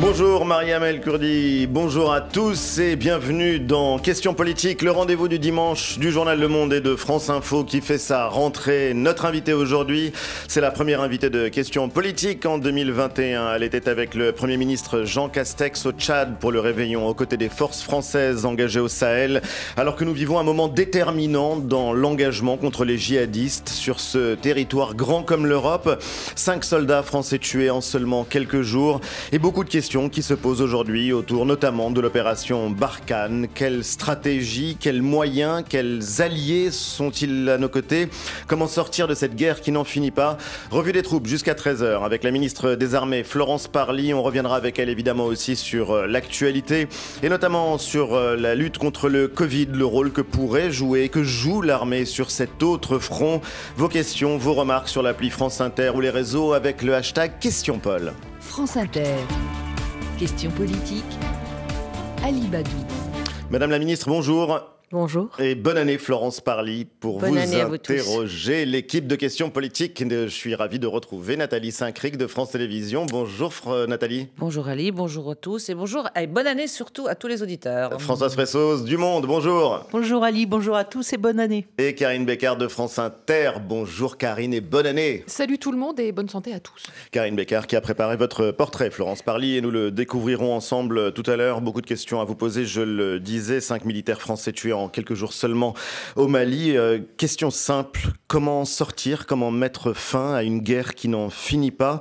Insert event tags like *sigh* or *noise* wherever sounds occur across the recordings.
Bonjour Mariam El Kurdi, bonjour à tous et bienvenue dans Questions politiques, le rendez-vous du dimanche du journal Le Monde et de France Info qui fait sa rentrée. Notre invitée aujourd'hui, c'est la première invitée de Questions politiques en 2021. Elle était avec le Premier ministre Jean Castex au Tchad pour le réveillon aux côtés des forces françaises engagées au Sahel, alors que nous vivons un moment déterminant dans l'engagement contre les djihadistes sur ce territoire grand comme l'Europe. Cinq soldats français tués en seulement quelques jours et beaucoup de questions qui se posent aujourd'hui autour notamment de l'opération Barkhane. Quelle stratégie, quels moyens, quels alliés sont-ils à nos côtés Comment sortir de cette guerre qui n'en finit pas Revue des troupes jusqu'à 13h avec la ministre des Armées Florence Parly. On reviendra avec elle évidemment aussi sur euh, l'actualité et notamment sur euh, la lutte contre le Covid, le rôle que pourrait jouer, que joue l'armée sur cet autre front. Vos questions, vos remarques sur l'appli France Inter ou les réseaux avec le hashtag Question Paul. France Inter. Question politique, Ali Badou. Madame la ministre, bonjour. Bonjour. Et bonne année Florence Parly pour vous interroger. L'équipe de questions politiques, je suis ravi de retrouver Nathalie Saint-Cric de France Télévisions. Bonjour euh, Nathalie. Bonjour Ali, bonjour à tous et bonjour et bonne année surtout à tous les auditeurs. Françoise Fressos du Monde, bonjour. Bonjour Ali, bonjour à tous et bonne année. Et Karine Bécard de France Inter, bonjour Karine et bonne année. Salut tout le monde et bonne santé à tous. Karine Bécard qui a préparé votre portrait Florence Parly et nous le découvrirons ensemble tout à l'heure. Beaucoup de questions à vous poser, je le disais, cinq militaires français tués en quelques jours seulement au Mali. Euh, question simple, comment sortir, comment mettre fin à une guerre qui n'en finit pas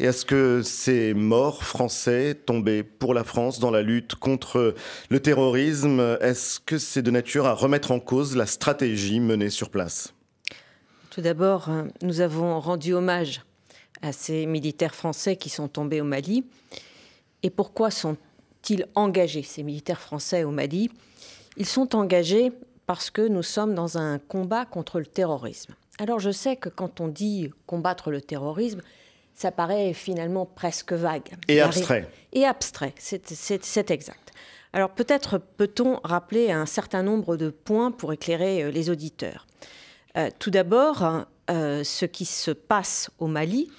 et est-ce que ces morts français tombés pour la France dans la lutte contre le terrorisme, est-ce que c'est de nature à remettre en cause la stratégie menée sur place Tout d'abord, hein, nous avons rendu hommage à ces militaires français qui sont tombés au Mali. Et pourquoi sont-ils engagés, ces militaires français au Mali ils sont engagés parce que nous sommes dans un combat contre le terrorisme. Alors je sais que quand on dit combattre le terrorisme, ça paraît finalement presque vague. Et abstrait. Et abstrait, c'est exact. Alors peut-être peut-on rappeler un certain nombre de points pour éclairer euh, les auditeurs. Euh, tout d'abord, euh, ce qui se passe au Mali,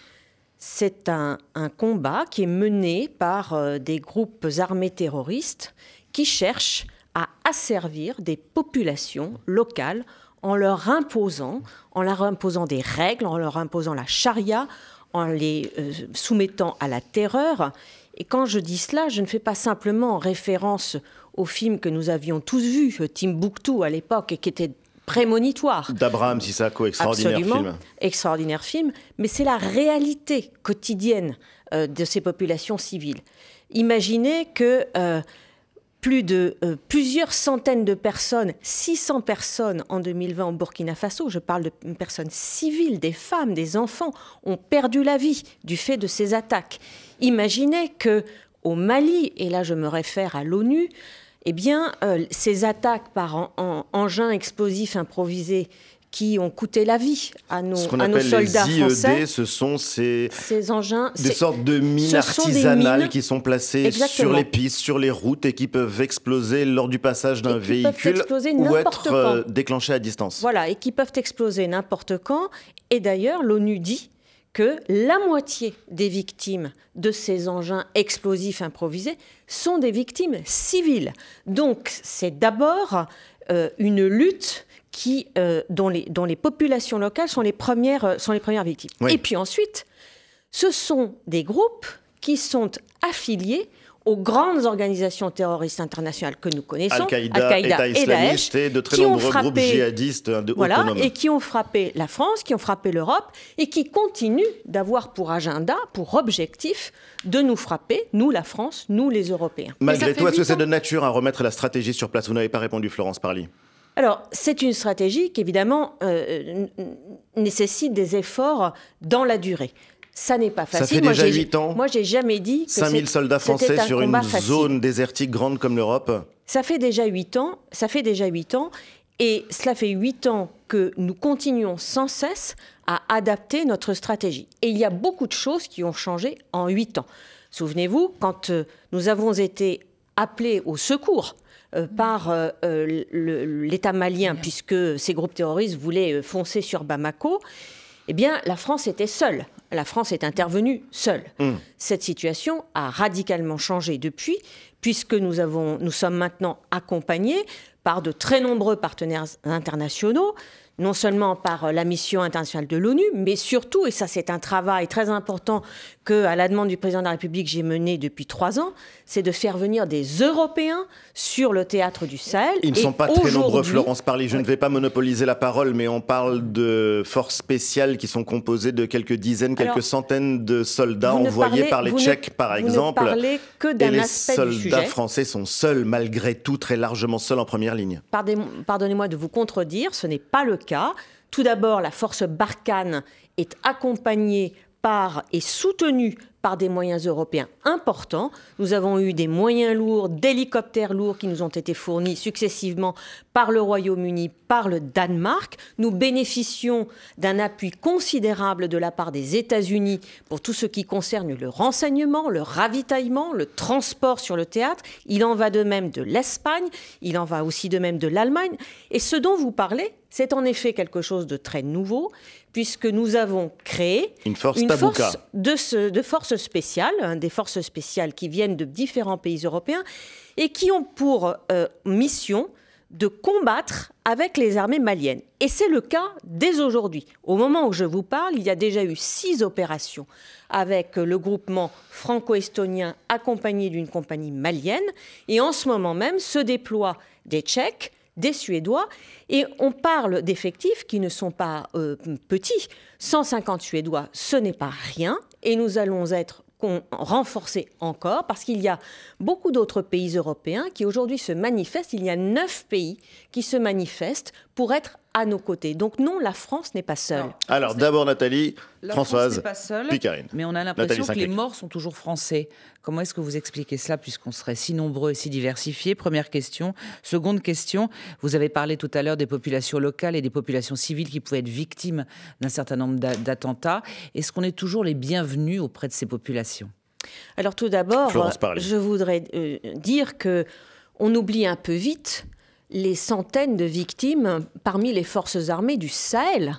c'est un, combat qui est mené par des groupes armés terroristes qui cherchent à asservir des populations locales en leur imposant, en leur imposant des règles, en leur imposant la charia, en les euh, soumettant à la terreur. Et quand je dis cela, je ne fais pas simplement référence au film que nous avions tous vu, euh, Timbuktu à l'époque, et qui était prémonitoire. D'Abraham Sissako, extraordinaire Absolument, Extraordinaire film, mais c'est la réalité quotidienne euh, de ces populations civiles. Imaginez que plus de euh, plusieurs centaines de personnes, 600 personnes en 2020 au Burkina Faso, je parle de personnes civiles, des femmes, des enfants, ont perdu la vie du fait de ces attaques. Imaginez que au Mali, et là je me réfère à l'ONU, eh bien, euh, ces attaques par en, engins explosifs improvisés qui ont coûté la vie à nos, ce soldats les IED, Ce sont ces, engins, des sortes de mines artisanales qui sont placées sur les pistes, sur les routes et qui peuvent exploser lors du passage d'un véhicule ou être euh, déclenchées à distance. Voilà, et qui peuvent exploser n'importe quand. Et d'ailleurs, l'ONU dit que la moitié des victimes de ces engins explosifs improvisés sont des victimes civiles. Donc c'est d'abord euh, une lutte qui, euh, dont, les, dont les populations locales sont les premières, euh, sont les premières victimes. Et puis ensuite, ce sont des groupes qui sont affiliés aux grandes organisations terroristes internationales que nous connaissons, Al-Qaïda, Al islamiste et, de très nombreux groupes djihadistes euh, voilà, Et qui ont frappé la France, qui ont frappé l'Europe, et qui continuent d'avoir pour agenda, pour objectif, de nous frapper, nous la France, nous les Européens. Malgré tout, est-ce que c'est de nature à remettre la stratégie sur place Vous n'avez pas répondu, Florence Parly. Alors, c'est une stratégie qui, évidemment, euh, nécessite des efforts dans la durée. Ça n'est pas facile. Ça fait déjà 8 ans. Moi, j'ai jamais dit que 5000 soldats français sur une zone désertique grande comme l'Europe. Ça fait déjà huit ans. Ça fait déjà ans. Et cela fait huit ans que nous continuons sans cesse à adapter notre stratégie. Et il y a beaucoup de choses qui ont changé en huit ans. Souvenez-vous, quand euh, nous avons été appelés au secours euh, par euh, euh, l'État malien, puisque ces groupes terroristes voulaient foncer sur Bamako, eh bien, la France était seule. La France est intervenue seule. Mmh. Cette situation a radicalement changé depuis, puisque nous sommes maintenant accompagnés par de très nombreux partenaires internationaux, non seulement par euh, la mission internationale de l'ONU, mais surtout, et ça c'est un travail très important que, à la demande du président de la République, j'ai mené depuis trois ans, c'est de faire venir des Européens sur le théâtre du Sahel. Ils ne sont pas très nombreux, Florence Parly. Je ne vais pas monopoliser la parole, mais on parle de forces spéciales qui sont composées de quelques dizaines, quelques centaines de soldats envoyés par les Tchèques, par exemple. Vous ne parlez que d'un aspect soldats du sujet. français sont seuls, malgré tout, très largement seuls en première ligne. Pardonnez-moi de vous contredire, ce n'est pas le cas. Tout d'abord, la force Barkhane est accompagnée par et soutenu par des moyens européens importants. Nous avons eu des moyens lourds, d'hélicoptères lourds qui nous ont été fournis successivement par le Royaume-Uni, par le Danemark. Nous bénéficions d'un appui considérable de la part des États-Unis pour tout ce qui concerne le renseignement, le ravitaillement, le transport sur le théâtre. Il en va de même de l'Espagne, il en va aussi de même de l'Allemagne. Et ce dont vous parlez, c'est en effet quelque chose de très nouveau puisque nous avons créé une force, de, forces spéciales, hein, des forces spéciales qui viennent de différents pays européens et qui ont pour euh, mission de combattre avec les armées maliennes. Et c'est le cas dès aujourd'hui. Au moment où je vous parle, il y a déjà eu six opérations avec le groupement franco-estonien accompagné d'une compagnie malienne. Et en ce moment même se déploient des Tchèques, des Suédois. Et on parle d'effectifs qui ne sont pas euh, petits. 150 Suédois, ce n'est pas rien. Et nous allons être renforcés encore parce qu'il y a beaucoup d'autres pays européens qui aujourd'hui se manifestent. Il y a neuf pays qui se manifestent pour être à nos côtés. Donc non, la France n'est pas seule. Alors d'abord Nathalie, Françoise, puis Karine. Mais on a l'impression que les morts sont toujours français. Comment est-ce que vous expliquez cela puisqu'on serait si nombreux et si diversifiés Première question. Seconde question, vous avez parlé tout à l'heure des populations locales et des populations civiles qui pouvaient être victimes d'un certain nombre d'attentats. Est-ce qu'on est toujours les bienvenus auprès de ces populations Alors tout d'abord, je voudrais euh, dire que on oublie un peu vite les centaines de victimes parmi les forces armées du Sahel.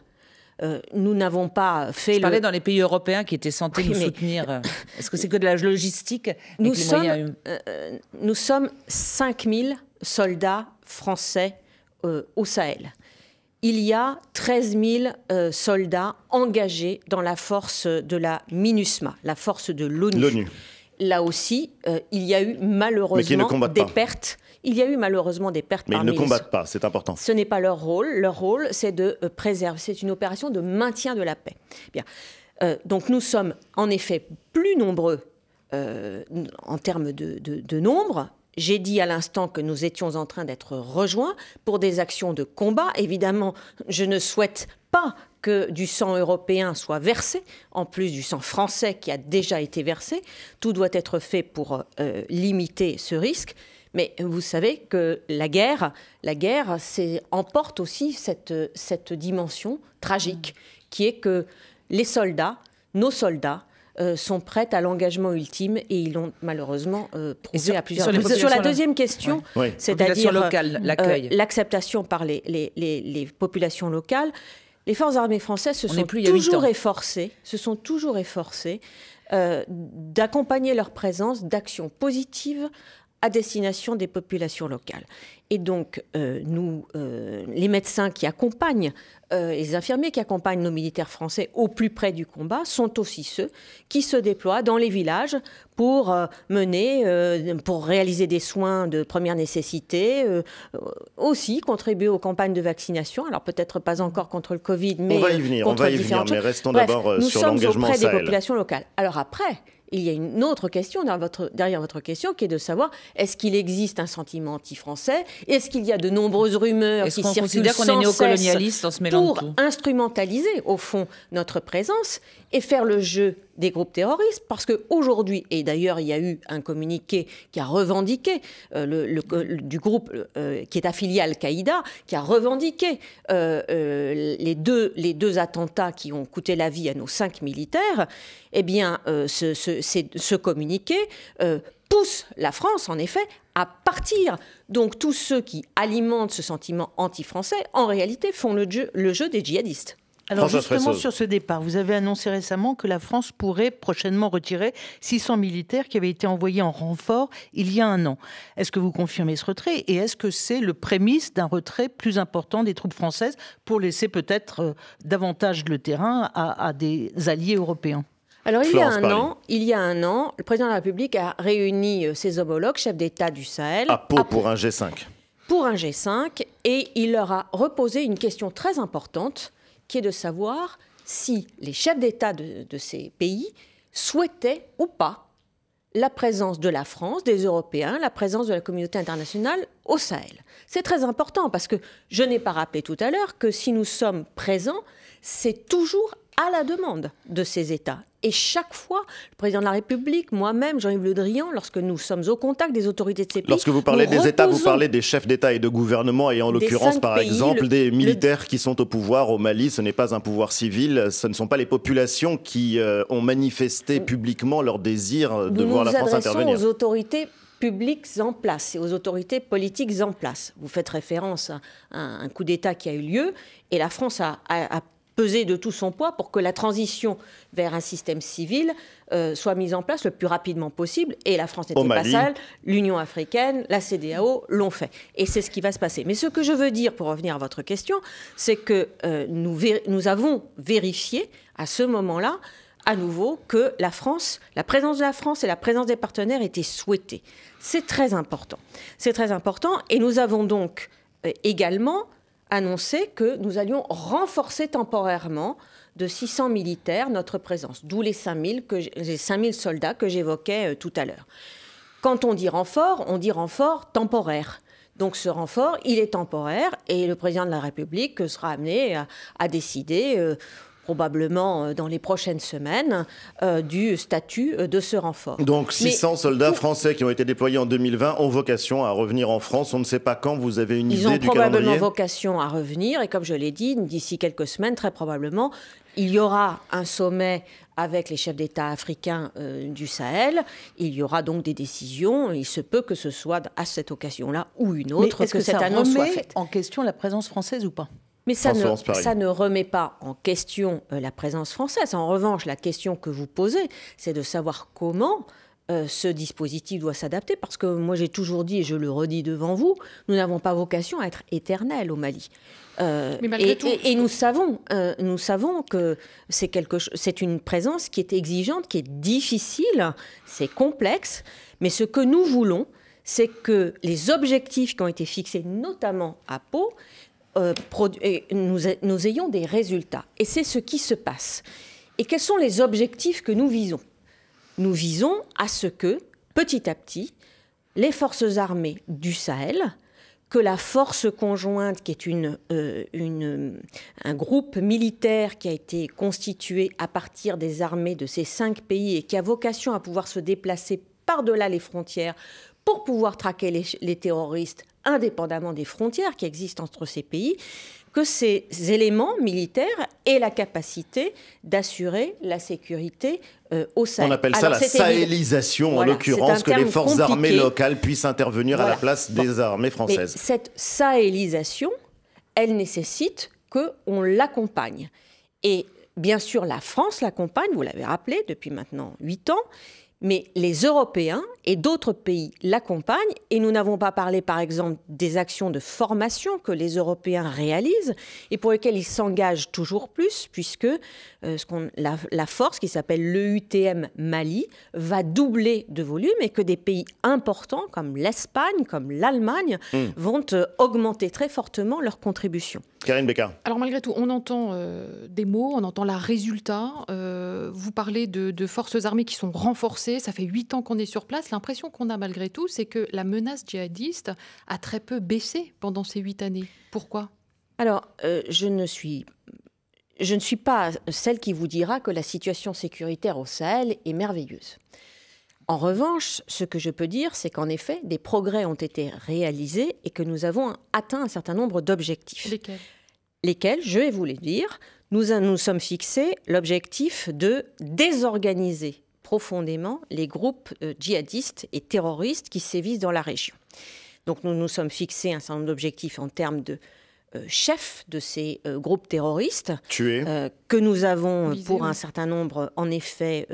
Euh, nous n'avons pas fait Je parlais dans les pays européens qui étaient censés soutenir. Est-ce que c'est que de la logistique euh, euh, nous sommes, moyens... 000 nous sommes 5000 soldats français au Sahel. Il y a 13 000 soldats engagés dans la force de la MINUSMA, la force de l'ONU. Là aussi, il y a eu malheureusement des pertes il y a eu malheureusement des pertes. Mais ils ne combattent pas, c'est important. Ce n'est pas leur rôle. Leur rôle, c'est de euh, préserver. C'est une opération de maintien de la paix. Bien. Euh, donc nous sommes en effet plus nombreux euh, en termes de, nombre. J'ai dit à l'instant que nous étions en train d'être rejoints pour des actions de combat. Évidemment, je ne souhaite pas que du sang européen soit versé, en plus du sang français qui a déjà été versé. Tout doit être fait pour limiter ce risque. Mais vous savez que la guerre, la guerre emporte aussi cette, cette dimension tragique mm. qui est que les soldats, nos soldats, euh, sont prêts à l'engagement ultime et ils l'ont malheureusement euh, prouvé à plusieurs sur, sur, la deuxième question, c'est-à-dire euh, l'acceptation par les, populations locales, les forces armées françaises se, sont, toujours efforcées, se sont toujours efforcées d'accompagner leur présence d'actions positives à destination des populations locales. Et donc, euh, nous, euh, les médecins qui accompagnent, euh, les infirmiers qui accompagnent nos militaires français au plus près du combat sont aussi ceux qui se déploient dans les villages pour mener, pour réaliser des soins de première nécessité, aussi contribuer aux campagnes de vaccination. Alors peut-être pas encore contre le Covid, mais on va y venir. On va y venir, mais restons d'abord sur l'engagement Nous sommes auprès des populations locales. Alors après, il y a une autre question derrière votre question qui est de savoir est-ce qu'il existe un sentiment anti-français Est-ce qu'il y a de nombreuses rumeurs qui circulent qu'on est pour instrumentaliser au fond notre présence et faire le jeu des groupes terroristes, parce qu'aujourd'hui, et d'ailleurs il y a eu un communiqué qui a revendiqué euh, le, du groupe euh, qui est affilié à Al-Qaïda, qui a revendiqué euh, les, deux, les deux attentats qui ont coûté la vie à nos cinq militaires, eh bien ce, ce, ce, communiqué pousse la France, en effet, à partir. Donc tous ceux qui alimentent ce sentiment anti-français, en réalité, font le jeu, le jeu des djihadistes. Alors justement sur ce départ, vous avez annoncé récemment que la France pourrait prochainement retirer 600 militaires qui avaient été envoyés en renfort il y a un an. Est-ce que vous confirmez ce retrait et est-ce que c'est le prémisse d'un retrait plus important des troupes françaises pour laisser peut-être euh, davantage le terrain à, des alliés européens alors il y, a un an, il y a un an, le président de la République a réuni euh, ses homologues, chefs d'État du Sahel. pour un G5. Pour un G5, et il leur a reposé une question très importante qui est de savoir si les chefs d'État de, ces pays souhaitaient ou pas la présence de la France, des Européens, la présence de la communauté internationale au Sahel. C'est très important parce que je n'ai pas rappelé tout à l'heure que si nous sommes présents, c'est toujours à la demande de ces États et chaque fois, le président de la République, moi-même, Jean-Yves Le Drian, lorsque nous sommes au contact des autorités de ces pays. Lorsque vous parlez des États, vous parlez des chefs d'État et de gouvernement, et en l'occurrence, par exemple, des militaires qui sont au pouvoir au Mali. Ce n'est pas un pouvoir civil, ce ne sont pas les populations qui euh, ont manifesté publiquement leur désir de voir la France intervenir. aux autorités publiques en place et aux autorités politiques en place. Vous faites référence à un, coup d'État qui a eu lieu et la France a peser de tout son poids pour que la transition vers un système civil euh, soit mise en place le plus rapidement possible. Et la France n'était pas sale, l'Union africaine, la CDAO l'ont fait. Et c'est ce qui va se passer. Mais ce que je veux dire, pour revenir à votre question, c'est que euh, nous, nous avons vérifié à ce moment-là à nouveau que la France, la présence de la France et la présence des partenaires étaient souhaitées. C'est très important. C'est très important. Et nous avons donc euh, également annoncé que nous allions renforcer temporairement de 600 militaires notre présence, d'où les 5000 soldats que j'évoquais euh, tout à l'heure. Quand on dit renfort, on dit renfort temporaire. Donc ce renfort, il est temporaire et le président de la République sera amené à, décider. Euh, probablement euh, dans les prochaines semaines, euh, du statut euh, de ce renfort. Donc 600 soldats français qui ont été déployés en 2020 ont vocation à revenir en France. On ne sait pas quand, vous avez une idée du calendrier Ils ont probablement vocation à revenir et comme je l'ai dit, d'ici quelques semaines, très probablement, il y aura un sommet avec les chefs d'État africains du Sahel. Il y aura donc des décisions. Il se peut que ce soit à cette occasion-là ou une autre est que, que cette annonce soit faite. En question la présence française ou pas mais ça ne, remet pas en question euh, la présence française. En revanche, la question que vous posez, c'est de savoir comment euh, ce dispositif doit s'adapter parce que moi j'ai toujours dit et je le redis devant vous, nous n'avons pas vocation à être éternels au Mali. Euh, et, nous savons, nous savons que c'est quelque, c'est une présence qui est exigeante, qui est difficile, c'est complexe. Mais ce que nous voulons, c'est que les objectifs qui ont été fixés, notamment à Pau, euh, nous, nous ayons des résultats. Et c'est ce qui se passe. Et quels sont les objectifs que nous visons Nous visons à ce que, petit à petit, les forces armées du Sahel, que la force conjointe, qui est euh, un groupe militaire qui a été constitué à partir des armées de ces cinq pays et qui a vocation à pouvoir se déplacer par-delà les frontières pour pouvoir traquer les, terroristes indépendamment des frontières qui existent entre ces pays, que ces éléments militaires aient la capacité d'assurer la sécurité euh, au Sahel. On appelle ça la sahélisation, en l'occurrence, que les forces armées locales puissent intervenir à la place des armées françaises. cette sahélisation, elle nécessite qu'on l'accompagne. Et bien sûr, la France l'accompagne, vous l'avez rappelé, depuis maintenant huit ans, mais les Européens et d'autres pays l'accompagnent. Et nous n'avons pas parlé, par exemple, des actions de formation que les Européens réalisent et pour lesquelles ils s'engagent toujours plus, puisque euh, la, la force qui s'appelle l'EUTM Mali va doubler de volume et que des pays importants comme l'Espagne, comme l'Allemagne, hmm. vont euh, augmenter très fortement leur contribution. Karine Becker. Alors malgré tout, on entend euh, des mots, on entend la résultat. vous parlez de, de, forces armées qui sont renforcées, ça fait huit ans qu'on est sur place l'impression qu'on a malgré tout, c'est que la menace djihadiste a très peu baissé pendant ces huit années. Pourquoi Alors, euh, je ne suis je ne suis pas celle qui vous dira que la situation sécuritaire au Sahel est merveilleuse. En revanche, ce que je peux dire, c'est qu'en effet, des progrès ont été réalisés et que nous avons atteint un certain nombre d'objectifs. Lesquels Lesquels, je vais vous les dire. Nous nous sommes fixés l'objectif de désorganiser profondément les groupes euh, djihadistes et terroristes qui sévissent dans la région. Donc nous nous sommes fixés un certain nombre d'objectifs en termes de euh, chefs de ces euh, groupes terroristes que nous avons pour un certain nombre en effet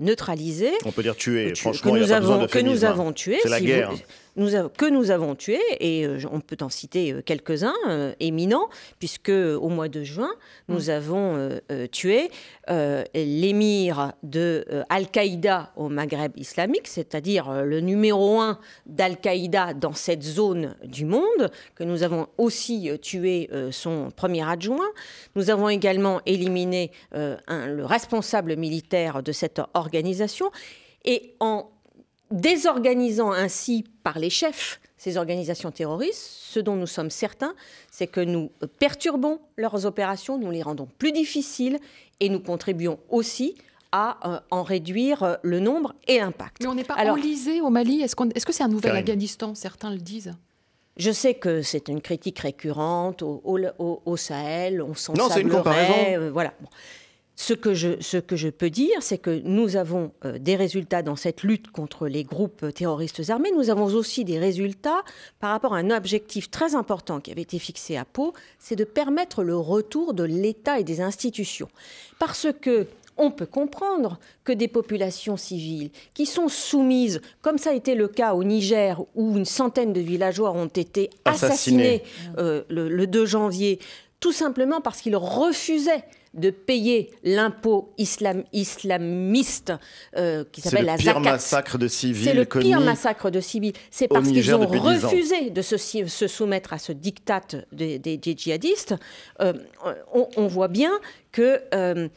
neutralisés. On peut dire tués, franchement, que nous, a avons, que nous avons tués. C'est la guerre que nous avons tué, et euh, on peut en citer euh, quelques-uns euh, éminents, puisque au mois de juin, nous mm. avons tué l'émir de Al-Qaïda au Maghreb islamique, c'est-à-dire le numéro un d'Al-Qaïda dans cette zone du monde, que nous avons aussi tué son premier adjoint. Nous avons également éliminé le responsable militaire de cette organisation. Et en désorganisant ainsi par les chefs ces organisations terroristes. Ce dont nous sommes certains, c'est que nous perturbons leurs opérations, nous les rendons plus difficiles et nous contribuons aussi à euh, en réduire euh, le nombre et l'impact. Mais on n'est pas Alors, au Mali Est-ce que c'est un nouvel Afghanistan Certains le disent. Je sais que c'est une critique récurrente au, au, au Sahel, on s'en Non, c'est une comparaison. Euh, voilà. Ce que je, peux dire, c'est que nous avons euh, des résultats dans cette lutte contre les groupes terroristes armés. Nous avons aussi des résultats par rapport à un objectif très important qui avait été fixé à Pau, c'est de permettre le retour de l'État et des institutions. Parce que on peut comprendre que des populations civiles qui sont soumises, comme ça a été le cas au Niger, où une centaine de villageois ont été assassinés, euh, le, le 2 janvier, tout simplement parce qu'ils refusaient de payer l'impôt islamiste euh, qui s'appelle la zakat. C'est le pire massacre de civils. C'est le pire massacre de civils. C'est parce qu'ils ont refusé de se, soumettre à ce diktat des, djihadistes. Euh, on, voit bien que euh,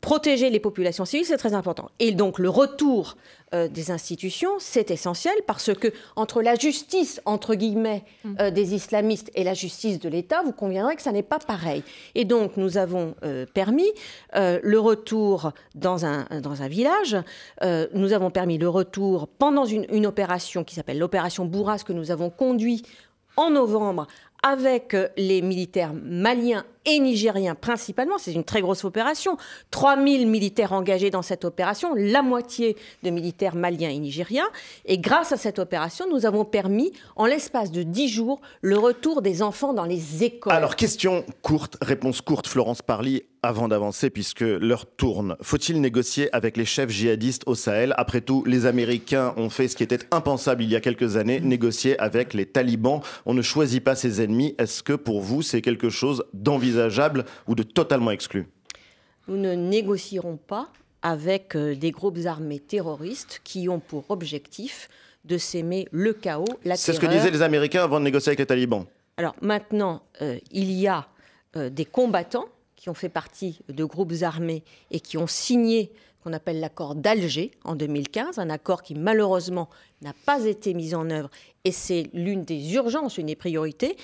protéger les populations civiles, c'est très important. Et donc le retour euh, des institutions, c'est essentiel parce que entre la justice, entre guillemets, mm. euh, des islamistes et la justice de l'État, vous conviendrez que ça n'est pas pareil. Et donc, nous avons euh, permis le retour dans un, dans un village, nous avons permis le retour pendant une, une opération qui s'appelle l'opération Bourras que nous avons conduite en novembre avec les militaires maliens et nigériens principalement. C'est une très grosse opération. 3000 militaires engagés dans cette opération, la moitié de militaires maliens et nigériens. Et grâce à cette opération, nous avons permis, en l'espace de 10 jours, le retour des enfants dans les écoles. Alors, question courte, réponse courte, Florence Parly avant d'avancer, puisque l'heure tourne. Faut-il négocier avec les chefs djihadistes au Sahel Après tout, les Américains ont fait ce qui était impensable il y a quelques années, négocier avec les talibans. On ne choisit pas ses ennemis. Est-ce que pour vous, c'est quelque chose d'envisageable ou de totalement exclu Nous ne négocierons pas avec euh, des groupes armés terroristes qui ont pour objectif de s'aimer le chaos, la C'est ce que disaient les Américains avant de négocier avec les talibans. Alors maintenant, euh, il y a euh, des combattants qui ont fait partie de groupes armés et qui ont signé qu'on appelle l'accord d'Alger en 2015, un accord qui malheureusement n'a pas été mis en œuvre et c'est l'une des urgences, une des priorités.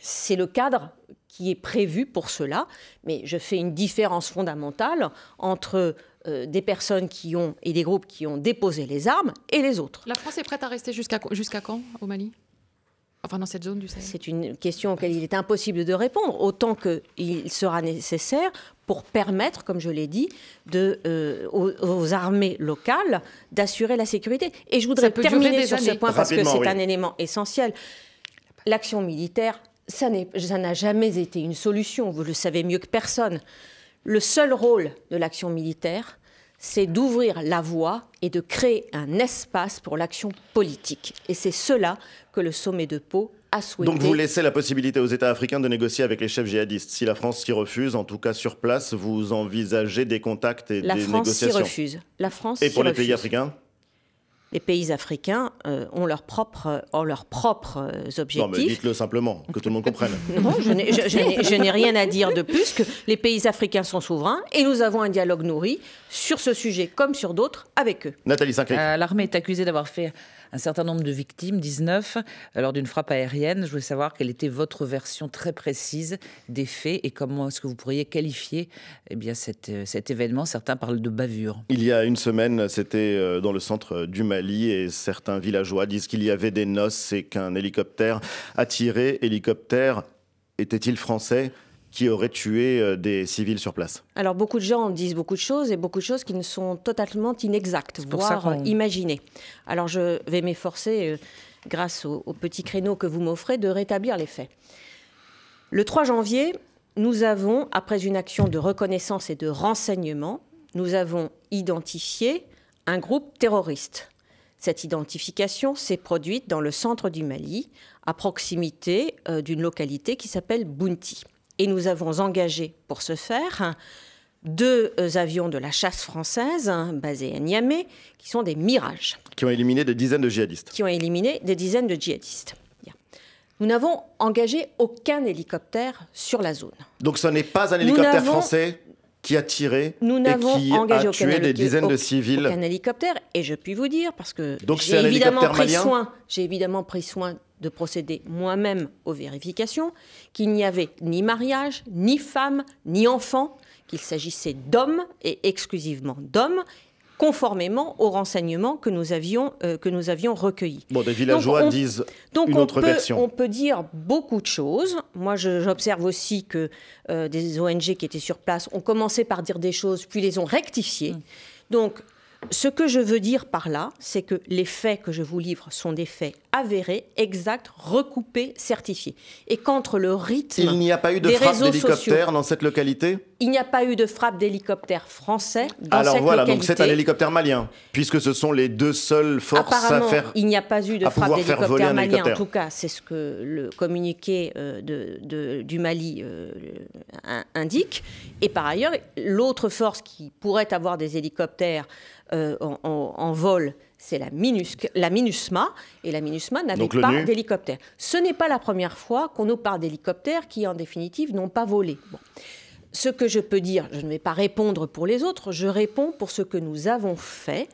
c'est le cadre qui est prévu pour cela. Mais je fais une différence fondamentale entre euh, des personnes qui ont et des groupes qui ont déposé les armes et les autres. La France est prête à rester jusqu'à quand au Mali Enfin, dans cette zone du Sahel C'est une question auquel il est impossible de répondre, autant qu'il sera nécessaire pour permettre, comme je l'ai dit, de, euh, aux, armées locales d'assurer la sécurité. Et je voudrais terminer sur ce point parce que c'est un élément essentiel. L'action militaire ça n'a jamais été une solution, vous le savez mieux que personne. Le seul rôle de l'action militaire, c'est d'ouvrir la voie et de créer un espace pour l'action politique. Et c'est cela que le sommet de Pau a souhaité. Donc vous laissez la possibilité aux États africains de négocier avec les chefs djihadistes. Si la France s'y refuse, en tout cas sur place, vous envisagez des contacts et des négociations. La France s'y refuse. La France et pour les pays africains les pays africains ont, euh, ont leurs propres euh, objectifs. Euh, non, mais dites-le simplement, que tout le monde comprenne. *laughs* non, je n'ai, rien à dire de plus que les pays africains sont souverains et nous avons un dialogue nourri sur ce sujet comme sur d'autres avec eux. Nathalie Sinclair. l'armée est accusée d'avoir fait un certain nombre de victimes, 19, lors d'une frappe aérienne. Je voulais savoir quelle était votre version très précise des faits et comment est-ce que vous pourriez qualifier eh bien, cet, euh, cet événement. Certains parlent de bavure. Il y a une semaine, c'était euh, dans le centre euh, du Mali et certains villageois disent qu'il y avait des noces et qu'un hélicoptère a tiré. Hélicoptère, était-il français qui aurait tué euh, des civils sur place. Alors beaucoup de gens disent beaucoup de choses et beaucoup de choses qui ne sont totalement inexactes, voire imaginées. Alors je vais m'efforcer, euh, grâce au, petit créneau que vous m'offrez, de rétablir les faits. Le 3 janvier, nous avons, après une action de reconnaissance et de renseignement, nous avons identifié un groupe terroriste. Cette identification s'est produite dans le centre du Mali, à proximité euh, d'une localité qui s'appelle Bounti et nous avons engagé pour ce faire deux euh, avions de la chasse française hein, basés à Niamey, qui sont des mirages. Qui ont éliminé des dizaines de djihadistes. Qui ont éliminé des dizaines de djihadistes. Nous n'avons engagé aucun hélicoptère sur la zone. Donc ce n'est pas un hélicoptère français qui a tiré et qui a tué des dizaines de civils. Aucun hélicoptère, et je puis vous dire, parce que j'ai évidemment, pris soin, évidemment pris soin de procéder moi-même aux vérifications, qu'il n'y avait ni mariage, ni femme, ni enfant, qu'il s'agissait d'hommes et exclusivement d'hommes, conformément aux renseignements que nous avions, euh, que nous avions recueillis. Bon, des villageois donc, on, disent donc une peut, version. On peut dire beaucoup de choses. Moi, j'observe aussi que euh, des ONG qui étaient sur place ont commencé par dire des choses, puis les ont rectifiées. Mmh. Donc, ce que je veux dire par là, c'est que les faits que je vous livre sont des faits avérés, exacts, recoupés, certifiés. Et qu'entre le rythme. Il n'y a pas eu de frappe d'hélicoptère dans cette localité Il n'y a pas eu de frappe d'hélicoptère français dans cette localité. – Alors voilà, donc c'est un hélicoptère malien, puisque ce sont les deux seules forces à faire. Il n'y a pas eu de frappe d'hélicoptère malien, hélicoptère. en tout cas, c'est ce que le communiqué euh, de, du Mali euh, indique. Et par ailleurs, l'autre force qui pourrait avoir des hélicoptères. Euh, en, vol, c'est la, la MINUSMA, et la MINUSMA n'avait pas d'hélicoptère. Ce n'est pas la première fois qu'on nous parle d'hélicoptères qui, en définitive, n'ont pas volé. Ce que je peux dire, je ne vais pas répondre pour les autres, je réponds pour ce que nous avons fait.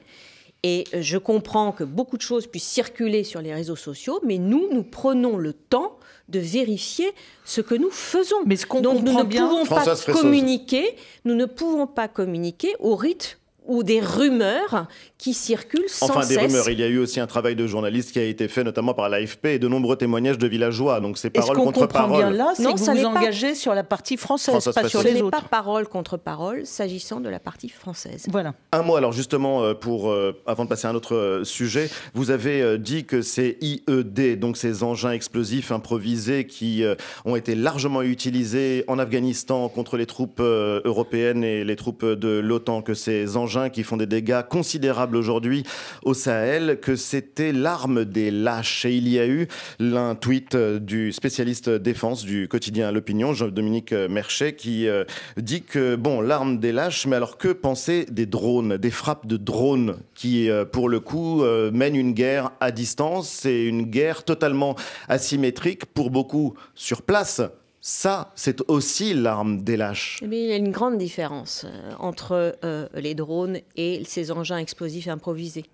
Et je comprends que beaucoup de choses puissent circuler sur les réseaux sociaux, mais nous, nous prenons le temps de vérifier ce que nous faisons. Mais ce qu'on Donc nous ne pouvons pas communiquer, nous ne pouvons pas communiquer au rythme ou des rumeurs qui circulent sans Enfin, des rumeurs. Il y a eu aussi un travail de journaliste qui a été fait, notamment par l'AFP, et de nombreux témoignages de villageois. Donc, ces paroles -ce contre parole. Bien là, non, ça vous engagez sur la partie française, pas sur les autres. Ce n'est pas parole contre parole, s'agissant de la partie française. Voilà. Un mot, alors, justement, euh, pour, euh, avant de passer à un autre euh, sujet, vous avez dit que ces IED, donc ces engins explosifs improvisés qui ont été largement utilisés en Afghanistan contre les troupes européennes et les troupes de l'OTAN, que ces engins qui font des dégâts considérables aujourd'hui au Sahel, que c'était l'arme des lâches. Et il y a eu l'un tweet euh, du spécialiste défense du quotidien L'Opinion, jean Dominique Merchet, qui euh, dit que, bon, l'arme des lâches, mais alors que penser des drones, des frappes de drones qui, euh, pour le coup, mènent une guerre à distance C'est une guerre totalement asymétrique pour beaucoup sur place ça, c'est aussi l'arme des lâches. Mais eh il y a une grande différence euh, entre euh, les drones et ces engins explosifs improvisés.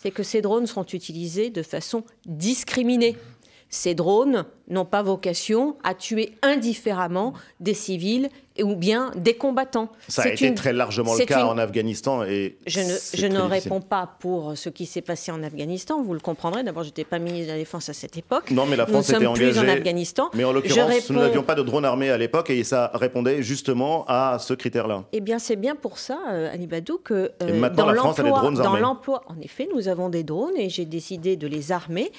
C'est que ces drones sont utilisés de façon discriminée. Ces drones n'ont pas vocation à tuer indifféremment des civils ou bien des combattants. Ça a été très largement le cas en Afghanistan. Et je ne, je ne réponds pas pour ce qui s'est passé en Afghanistan, vous le comprendrez. D'abord, je n'étais pas ministre de la Défense à cette époque. Non, mais la France était engagée. en Afghanistan. Mais en l'occurrence, nous n'avions pas de drones armés à l'époque et ça répondait justement à ce critère-là. Eh bien, c'est bien pour ça, euh, Ali Badou, que euh, maintenant, dans la France a des drones armés. Dans l'emploi, en effet, nous avons des drones et j'ai décidé de les armer.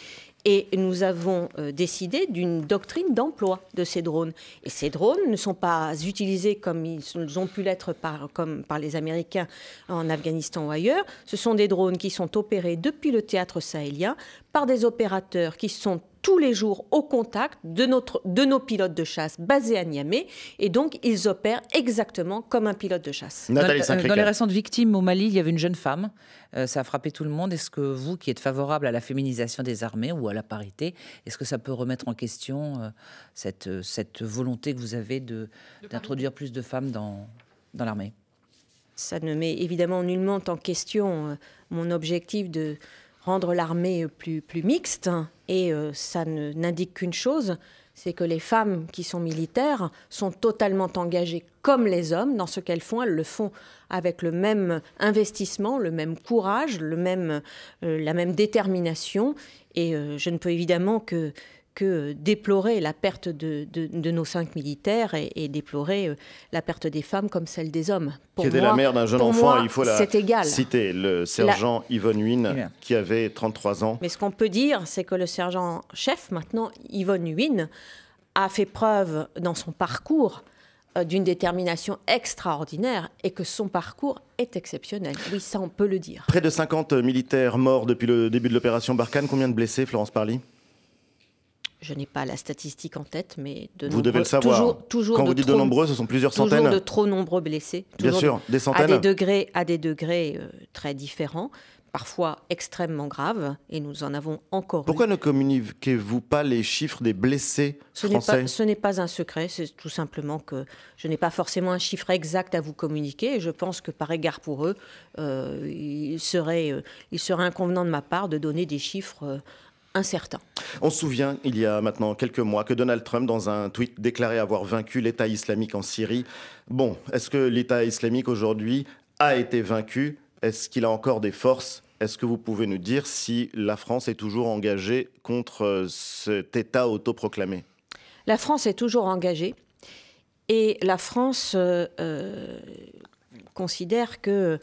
Et nous avons euh, décidé d'une doctrine d'emploi de ces drones. Et ces drones ne sont pas utilisés comme ils ont pu l'être par, comme par les Américains en Afghanistan ou ailleurs. Ce sont des drones qui sont opérés depuis le théâtre sahélien par des opérateurs qui sont tous les jours au contact de, nos pilotes de chasse basés à Niamey. Et donc, ils opèrent exactement comme un pilote de chasse. Nathalie dans, euh, dans les récentes victimes au Mali, il y avait une jeune femme. Euh, ça a frappé tout le monde. Est-ce que vous, qui êtes favorable à la féminisation des armées ou à la parité, est-ce que ça peut remettre en question euh, cette, volonté que vous avez d'introduire plus de femmes dans, l'armée Ça ne met évidemment nullement en question mon objectif de rendre l'armée euh, plus, plus mixte. Et euh, ça n'indique qu'une chose, c'est que les femmes qui sont militaires sont totalement engagées comme les hommes dans ce qu'elles font. Elles le font avec le même investissement, le même courage, le même, euh, la même détermination. Et je ne peux évidemment que que déplorer la perte de, nos cinq militaires et, déplorer euh, la perte des femmes comme celle des hommes. Pour qui était la mère d'un jeune enfant, il faut la égal. citer, le sergent Yvonne Huyn, qui avait 33 ans. Mais ce qu'on peut dire, c'est que le sergent-chef, maintenant, Yvonne Huyn, a fait preuve dans son parcours euh, d'une détermination extraordinaire et que son parcours est exceptionnel. Oui, ça, on peut le dire. Près de 50 militaires morts depuis le début de l'opération Barkhane. Combien de blessés, Florence Parly je n'ai pas la statistique en tête, mais de vous devez le savoir. Toujours, Quand vous dites de nombreux, ce sont plusieurs centaines. Toujours de trop nombreux blessés. Bien sûr, des centaines. À des degrés, à des degrés euh, très différents, parfois extrêmement graves, et nous en avons encore. Pourquoi ne communiquez-vous pas les chiffres des blessés ce français Ce n'est pas un secret. C'est tout simplement que je n'ai pas forcément un chiffre exact à vous communiquer. Et je pense que par égard pour eux, euh, euh, il serait inconvenant de ma part de donner des chiffres incertain. On se souvient, il y a maintenant quelques mois, que Donald Trump, dans un tweet, déclarait avoir vaincu l'État islamique en Syrie. Bon, est-ce que l'État islamique aujourd'hui a été vaincu Est-ce qu'il a encore des forces Est-ce que vous pouvez nous dire si la France est toujours engagée contre euh, cet État autoproclamé La France est toujours engagée. Et la France euh, euh, considère que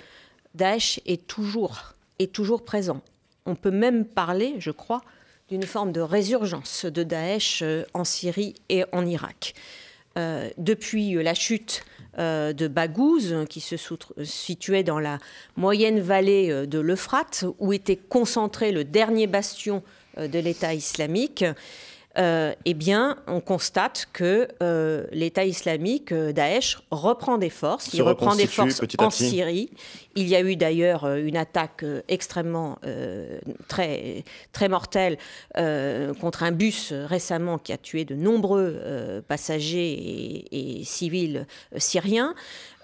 Daesh est toujours, est toujours présent. On peut même parler, je crois, d'une forme de résurgence de Daesh euh, en Syrie et en Irak. Euh, depuis euh, la chute de Baghouz, hein, qui se situait dans la moyenne vallée de l'Euphrate, où était concentré le dernier bastion de l'État islamique, euh, eh bien, on constate que euh, l'État islamique, euh, Daesh, reprend des forces. Il reprend des forces en Syrie. Il y a eu d'ailleurs une attaque extrêmement très, très mortelle contre un bus récemment qui a tué de nombreux passagers et, civils syriens.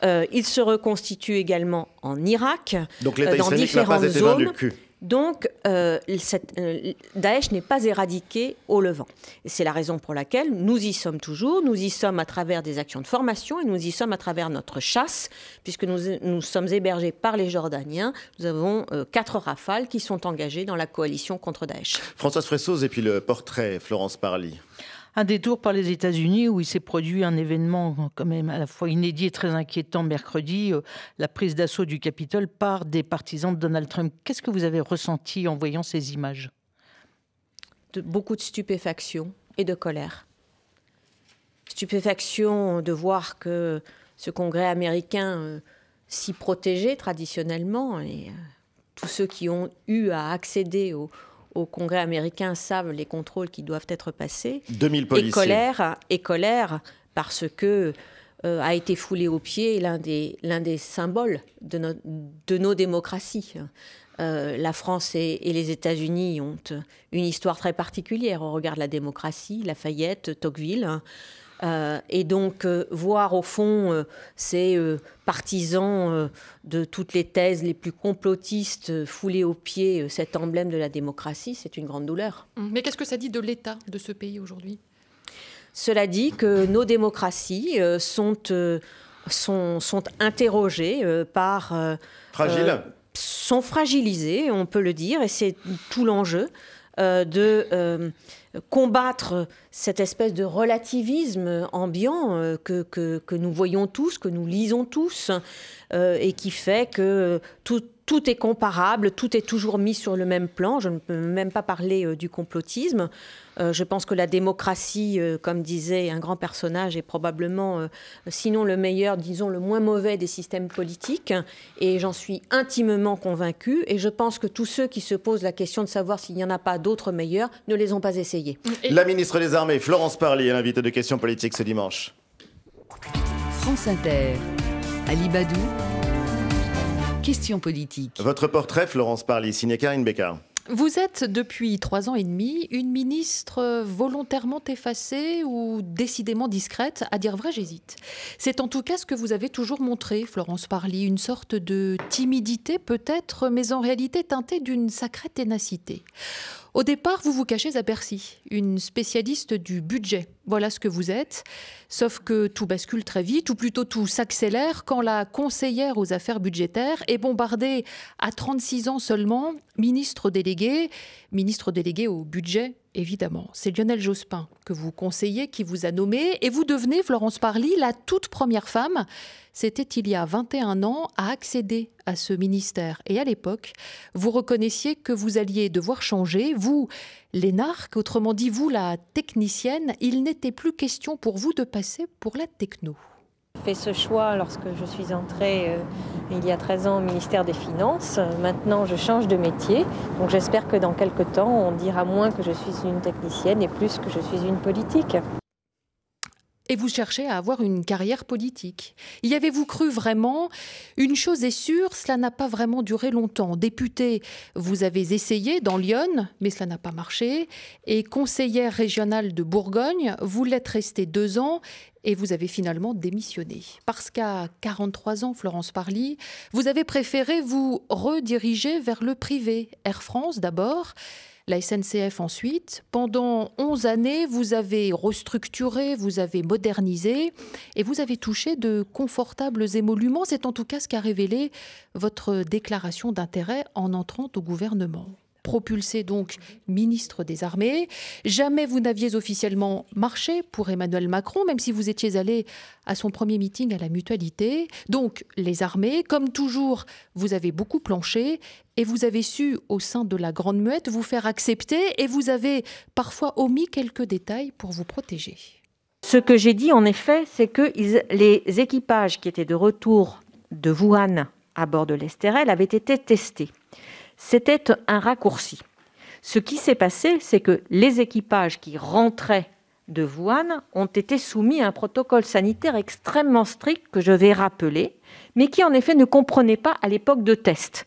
il se reconstitue également en Irak, Donc, dans islamique différentes pas zones. cul. Donc, euh, euh, Daesh n'est pas éradiqué au Levant. C'est la raison pour laquelle nous y sommes toujours. Nous y sommes à travers des actions de formation et nous y sommes à travers notre chasse, puisque nous, sommes hébergés par les Jordaniens. Nous avons euh, quatre rafales qui sont engagées dans la coalition contre Daesh. Françoise Fressoz et puis le portrait Florence Parly un détour par les États-Unis où il s'est produit un événement quand même à la fois inédit et très inquiétant mercredi, euh, la prise d'assaut du Capitole par des partisans de Donald Trump. Qu'est-ce que vous avez ressenti en voyant ces images Beaucoup de stupéfaction et de colère. Stupéfaction de voir que ce Congrès américain, euh, s'y protégeait traditionnellement, et euh, tous ceux qui ont eu à accéder au, au Congrès américain savent les contrôles qui doivent être passés. 2000 policiers. Et colère, et colère parce que euh, a été foulé au pied l'un des, l'un des symboles de, de nos démocraties. Euh, la France et, et les États-Unis ont une histoire très particulière. On regarde la démocratie, Lafayette, Tocqueville. Euh, et donc, euh, voir au fond euh, ces partisans de toutes les thèses les plus complotistes fouler au pied cet emblème de la démocratie, c'est une grande douleur. Mmh. Mais qu'est-ce que ça dit de l'état de ce pays aujourd'hui Cela dit que nos démocraties sont, sont, sont, interrogées par... Fragiles sont fragilisées, on peut le dire, et c'est tout l'enjeu. Euh, de euh, combattre cette espèce de relativisme ambiant euh, que, que, nous voyons tous, que nous lisons tous, et qui fait que tout, tout est comparable, tout est toujours mis sur le même plan. Je ne peux même pas parler euh, du complotisme. Euh, je pense que la démocratie, euh, comme disait un grand personnage, est probablement, sinon le meilleur, disons le moins mauvais des systèmes politiques. Et j'en suis intimement convaincue. Et je pense que tous ceux qui se posent la question de savoir s'il n'y en a pas d'autres meilleurs ne les ont pas essayés. La ministre des Armées, Florence Parly, est l'invité de questions politiques ce dimanche. France Inter, Ali Badou. Question politique. Votre portrait, Florence Parly, signé Karine Becker. Vous êtes depuis trois ans et demi une ministre volontairement effacée ou décidément discrète. À dire vrai, j'hésite. C'est en tout cas ce que vous avez toujours montré, Florence Parly, une sorte de timidité peut-être, mais en réalité teintée d'une sacrée ténacité. Au départ, vous vous cachez à Bercy, une spécialiste du budget. Voilà ce que vous êtes. Sauf que tout bascule très vite, ou plutôt tout s'accélère quand la conseillère aux affaires budgétaires est bombardée à 36 ans seulement, ministre déléguée, ministre déléguée au budget évidemment. C'est Lionel Jospin que vous conseillez, qui vous a nommé, et vous devenez, Florence Parly, la toute première femme, c'était il y a 21 ans, à accéder à ce ministère. Et à l'époque, vous reconnaissiez que vous alliez devoir changer, vous, l'énarque, autrement dit vous, la technicienne, il n'était plus question pour vous de passer pour la techno fait ce choix lorsque je suis entrée euh, il y a 13 ans au ministère des Finances. Maintenant, je change de métier. Donc j'espère que dans quelques temps, on dira moins que je suis une technicienne et plus que je suis une politique. Et vous cherchez à avoir une carrière politique. Y avez-vous cru vraiment Une chose est sûre, cela n'a pas vraiment duré longtemps. Député, vous avez essayé dans Lyon, mais cela n'a pas marché. Et conseillère régionale de Bourgogne, vous l'êtes restée deux ans et vous avez finalement démissionné. Parce qu'à 43 ans, Florence Parly, vous avez préféré vous rediriger vers le privé. Air France d'abord, la SNCF ensuite. Pendant 11 années, vous avez restructuré, vous avez modernisé et vous avez touché de confortables émoluments. C'est en tout cas ce qu'a révélé votre déclaration d'intérêt en entrant au gouvernement propulsé donc ministre des Armées. Jamais vous n'aviez officiellement marché pour Emmanuel Macron, même si vous étiez allé à son premier meeting à la mutualité. Donc les armées, comme toujours, vous avez beaucoup planché et vous avez su, au sein de la Grande Muette, vous faire accepter et vous avez parfois omis quelques détails pour vous protéger. Ce que j'ai dit, en effet, c'est que les équipages qui étaient de retour de Wuhan à bord de l'Estérel avaient été testés. C'était un raccourci. Ce qui s'est passé, c'est que les équipages qui rentraient de Wuhan ont été soumis à un protocole sanitaire extrêmement strict que je vais rappeler, mais qui en effet ne comprenait pas à l'époque de test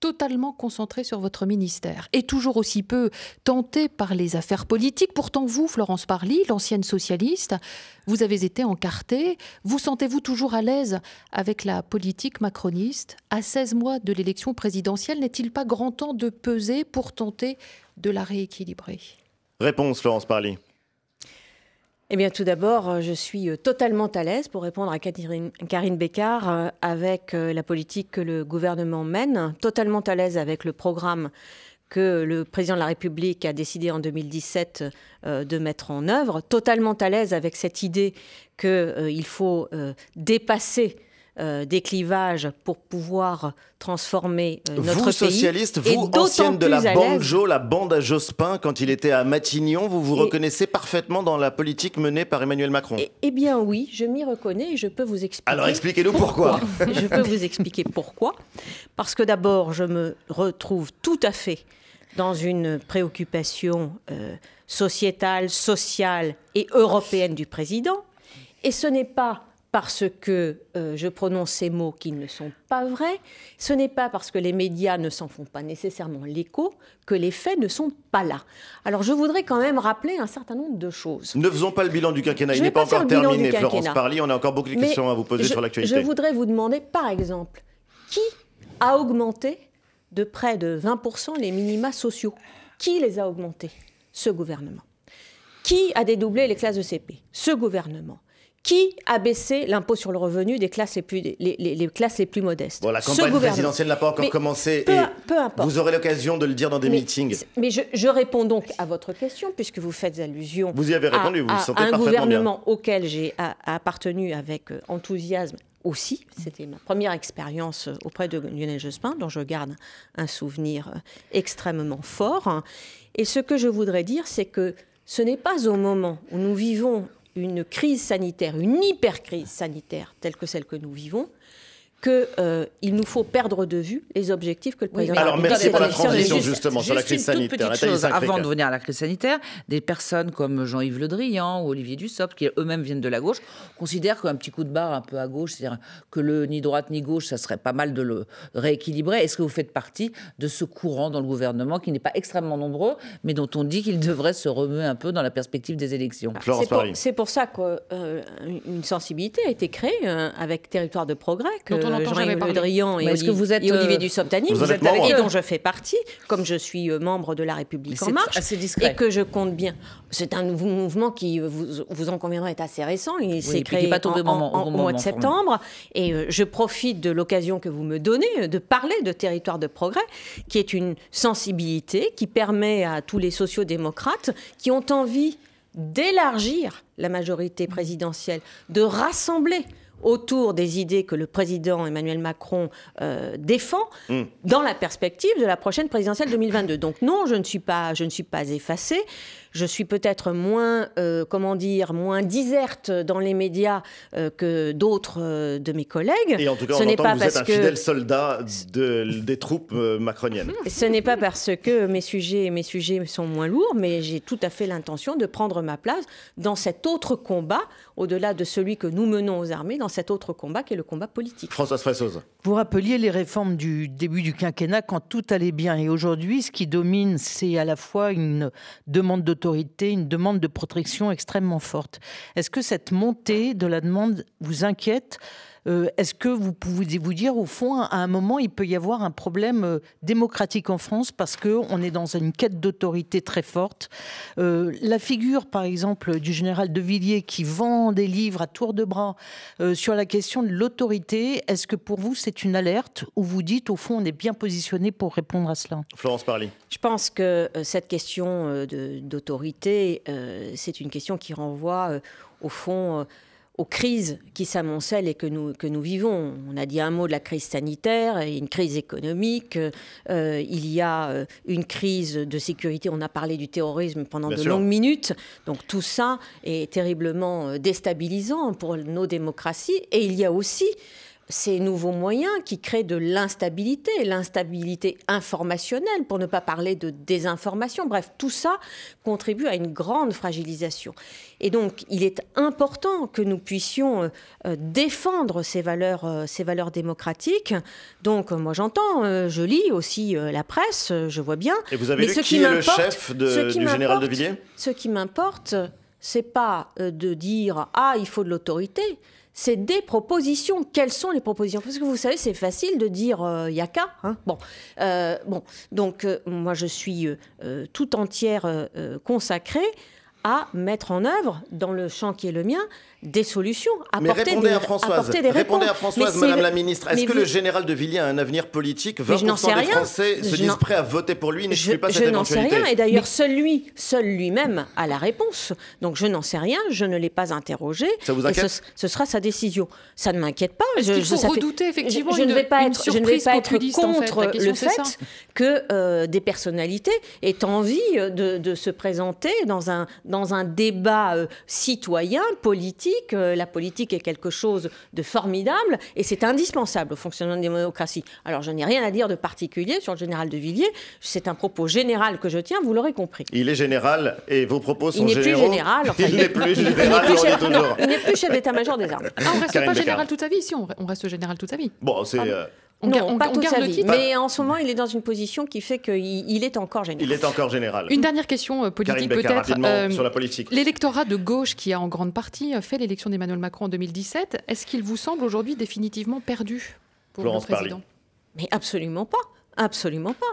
totalement concentré sur votre ministère et toujours aussi peu tenté par les affaires politiques. Pourtant, vous, Florence Parly, l'ancienne socialiste, vous avez été encartée. Vous sentez-vous toujours à l'aise avec la politique macroniste À 16 mois de l'élection présidentielle, n'est-il pas grand temps de peser pour tenter de la rééquilibrer Réponse, Florence Parly. Eh bien, tout d'abord, euh, je suis euh, totalement à l'aise pour répondre à Karine Bécard euh, avec la politique que le gouvernement mène, totalement à l'aise avec le programme que le président de la République a décidé en 2017 de mettre en œuvre, totalement à l'aise avec cette idée qu'il faut dépasser euh, des clivages pour pouvoir transformer euh, notre vous, pays. Socialiste, vous, socialiste, vous, ancienne de la banjo, la bande à Jospin, quand il était à Matignon, vous vous reconnaissez parfaitement dans la politique menée par Emmanuel Macron eh, eh bien oui, je m'y reconnais et je peux vous expliquer. Alors expliquez-nous pourquoi. je peux vous expliquer pourquoi. Parce que d'abord, je me retrouve tout à fait dans une préoccupation euh, sociétale, sociale et européenne du président. Et ce n'est pas parce que euh, je prononce ces mots qui ne sont pas vrais, ce n'est pas parce que les médias ne s'en font pas nécessairement l'écho que les faits ne sont pas là. Alors je voudrais quand même rappeler un certain nombre de choses. Ne faisons pas le bilan du quinquennat, il n'est pas, encore terminé. Florence Parly, on a encore beaucoup de questions à vous poser sur l'actualité. Je voudrais vous demander, par exemple, qui a augmenté de près de 20% les minima sociaux Qui les a augmentés Ce gouvernement. Qui a dédoublé les classes de CP Ce gouvernement qui a baissé l'impôt sur le revenu des classes les plus, les, classes les plus modestes bon, La campagne présidentielle n'a pas encore commencé. Peu, et importe. Vous aurez l'occasion de le dire dans des meetings. Mais je, réponds donc à votre question, puisque vous faites allusion vous y avez répondu, à, vous parfaitement bien. –… à un gouvernement auquel j'ai appartenu avec euh, enthousiasme aussi. C'était ma première expérience euh, auprès de Lionel Jospin, dont je garde un souvenir euh, extrêmement fort. Et ce que je voudrais dire, c'est que ce n'est pas au moment où nous vivons une crise sanitaire, une hypercrise sanitaire telle que celle que nous vivons, qu'il euh, nous faut perdre de vue les objectifs que le président. alors merci pour la transition justement sur la crise sanitaire. petite chose, avant de venir à la crise sanitaire, des personnes comme Jean-Yves Le Drian ou Olivier Dussopt, qui eux-mêmes viennent de la gauche, considèrent qu'un petit coup de barre un peu à gauche, c'est-à-dire que le ni droite ni gauche, ça serait pas mal de le rééquilibrer. Est-ce que vous faites partie de ce courant dans le gouvernement qui n'est pas extrêmement nombreux, mais dont on dit qu'il devrait se remuer un peu dans la perspective des élections C'est pour, ça qu'une sensibilité a été créée euh, avec Territoire de Progrès. Que, euh, Jean-Yves que vous êtes, Olivier euh, Du et dont je fais partie, comme je suis euh, membre de La République en marche, et que je compte bien. C'est un nouveau mouvement qui, vous, vous, en conviendrez, est assez récent. Il s'est créé en, mois de septembre. Et je profite de l'occasion que vous me donnez de parler de territoire de progrès, qui est une sensibilité qui permet à tous les sociodémocrates qui ont envie d'élargir la majorité présidentielle, de rassembler autour des idées que le président Emmanuel Macron euh, défend mm. dans la perspective de la prochaine présidentielle 2022. Donc non, je ne suis pas, je ne suis pas effacée je suis peut-être moins, euh, comment dire, moins diserte dans les médias euh, que d'autres euh, de mes collègues. Et en tout cas, on ce n'est pas que vous êtes un fidèle soldat des troupes macroniennes. *laughs* Ce n'est pas parce que mes sujets, mes sujets sont moins lourds, mais j'ai tout à fait l'intention de prendre ma place dans cet autre combat, au-delà de celui que nous menons aux armées, dans cet autre combat qui est le combat politique. Françoise Fressoz. Vous rappeliez les réformes du début du quinquennat quand tout allait bien. Et aujourd'hui, ce qui domine, c'est à la fois une demande de une demande de protection extrêmement forte. Est-ce que cette montée de la demande vous inquiète euh, est-ce que vous pouvez vous dire, au fond, à un moment, il peut y avoir un problème euh, démocratique en France parce qu'on est dans une quête d'autorité très forte euh, La figure, par exemple, du général de Villiers qui vend des livres à tour de bras sur la question de l'autorité, est-ce que pour vous, c'est une alerte ou vous dites, au fond, on est bien positionné pour répondre à cela Florence Parly. Je pense que cette question d'autorité, c'est une question qui renvoie, au fond, aux crises qui s'amoncellent et que nous, que nous vivons. On a dit un mot de la crise sanitaire, une crise économique, euh, il y a euh, une crise de sécurité, on a parlé du terrorisme pendant de longues minutes, donc tout ça est terriblement euh, déstabilisant pour nos démocraties, et il y a aussi ces nouveaux moyens qui créent de l'instabilité, l'instabilité informationnelle, pour ne pas parler de désinformation. Bref, tout ça contribue à une grande fragilisation. Et donc, il est important que nous puissions euh, euh, défendre ces valeurs, euh, ces valeurs démocratiques. Donc, moi, j'entends, je lis aussi la presse, je vois bien. Et vous avez qui, est le chef du général de Villiers Ce qui m'importe, c'est pas de dire ah il faut de l'autorité, c'est des propositions. Quelles sont les propositions Parce que vous savez, c'est facile de dire il euh, Yaka. Hein bon, euh, bon, donc euh, moi je suis tout entière consacrée à mettre en œuvre, dans le champ qui est le mien, des solutions. Apporter des, à Françoise, répondez à Françoise, Madame la Ministre. Est-ce que le général de Villiers a un avenir politique 20% des Français je se disent prêts à voter pour lui, pas Je n'en sais rien. Et d'ailleurs, seul lui, seul lui-même a la réponse. Donc je n'en sais rien. Je ne l'ai pas interrogé. Ça vous inquiète ce, sera sa décision. Ça ne m'inquiète pas. Je, qu'il faut redouter effectivement je, une, ne vais pas être, je ne vais pas être contre le fait que euh, des personnalités aient envie euh, de, se présenter dans un dans un débat euh, citoyen politique euh, la politique est quelque chose de formidable et c'est indispensable au fonctionnement des démocratie Alors, je n'ai rien à dire de particulier sur le général de Villiers. C'est un propos général que je tiens, vous l'aurez compris. Il est général et vos propos sont généraux. général, *laughs* il n'est plus général. il n'est plus chef d'état-major des armes ah, on reste pas général toute sa vie, si on reste général toute sa vie. Bon, c'est. On non, pas titre. Mais en ce moment, il est dans une position qui fait qu'il est encore général. Il est encore général. Une dernière question euh, politique peut-être. Euh, sur la politique. L'électorat de gauche qui a en grande partie euh, fait l'élection d'Emmanuel Macron en 2017, est-ce qu'il vous semble aujourd'hui définitivement perdu pour le président Mais absolument pas. Absolument pas.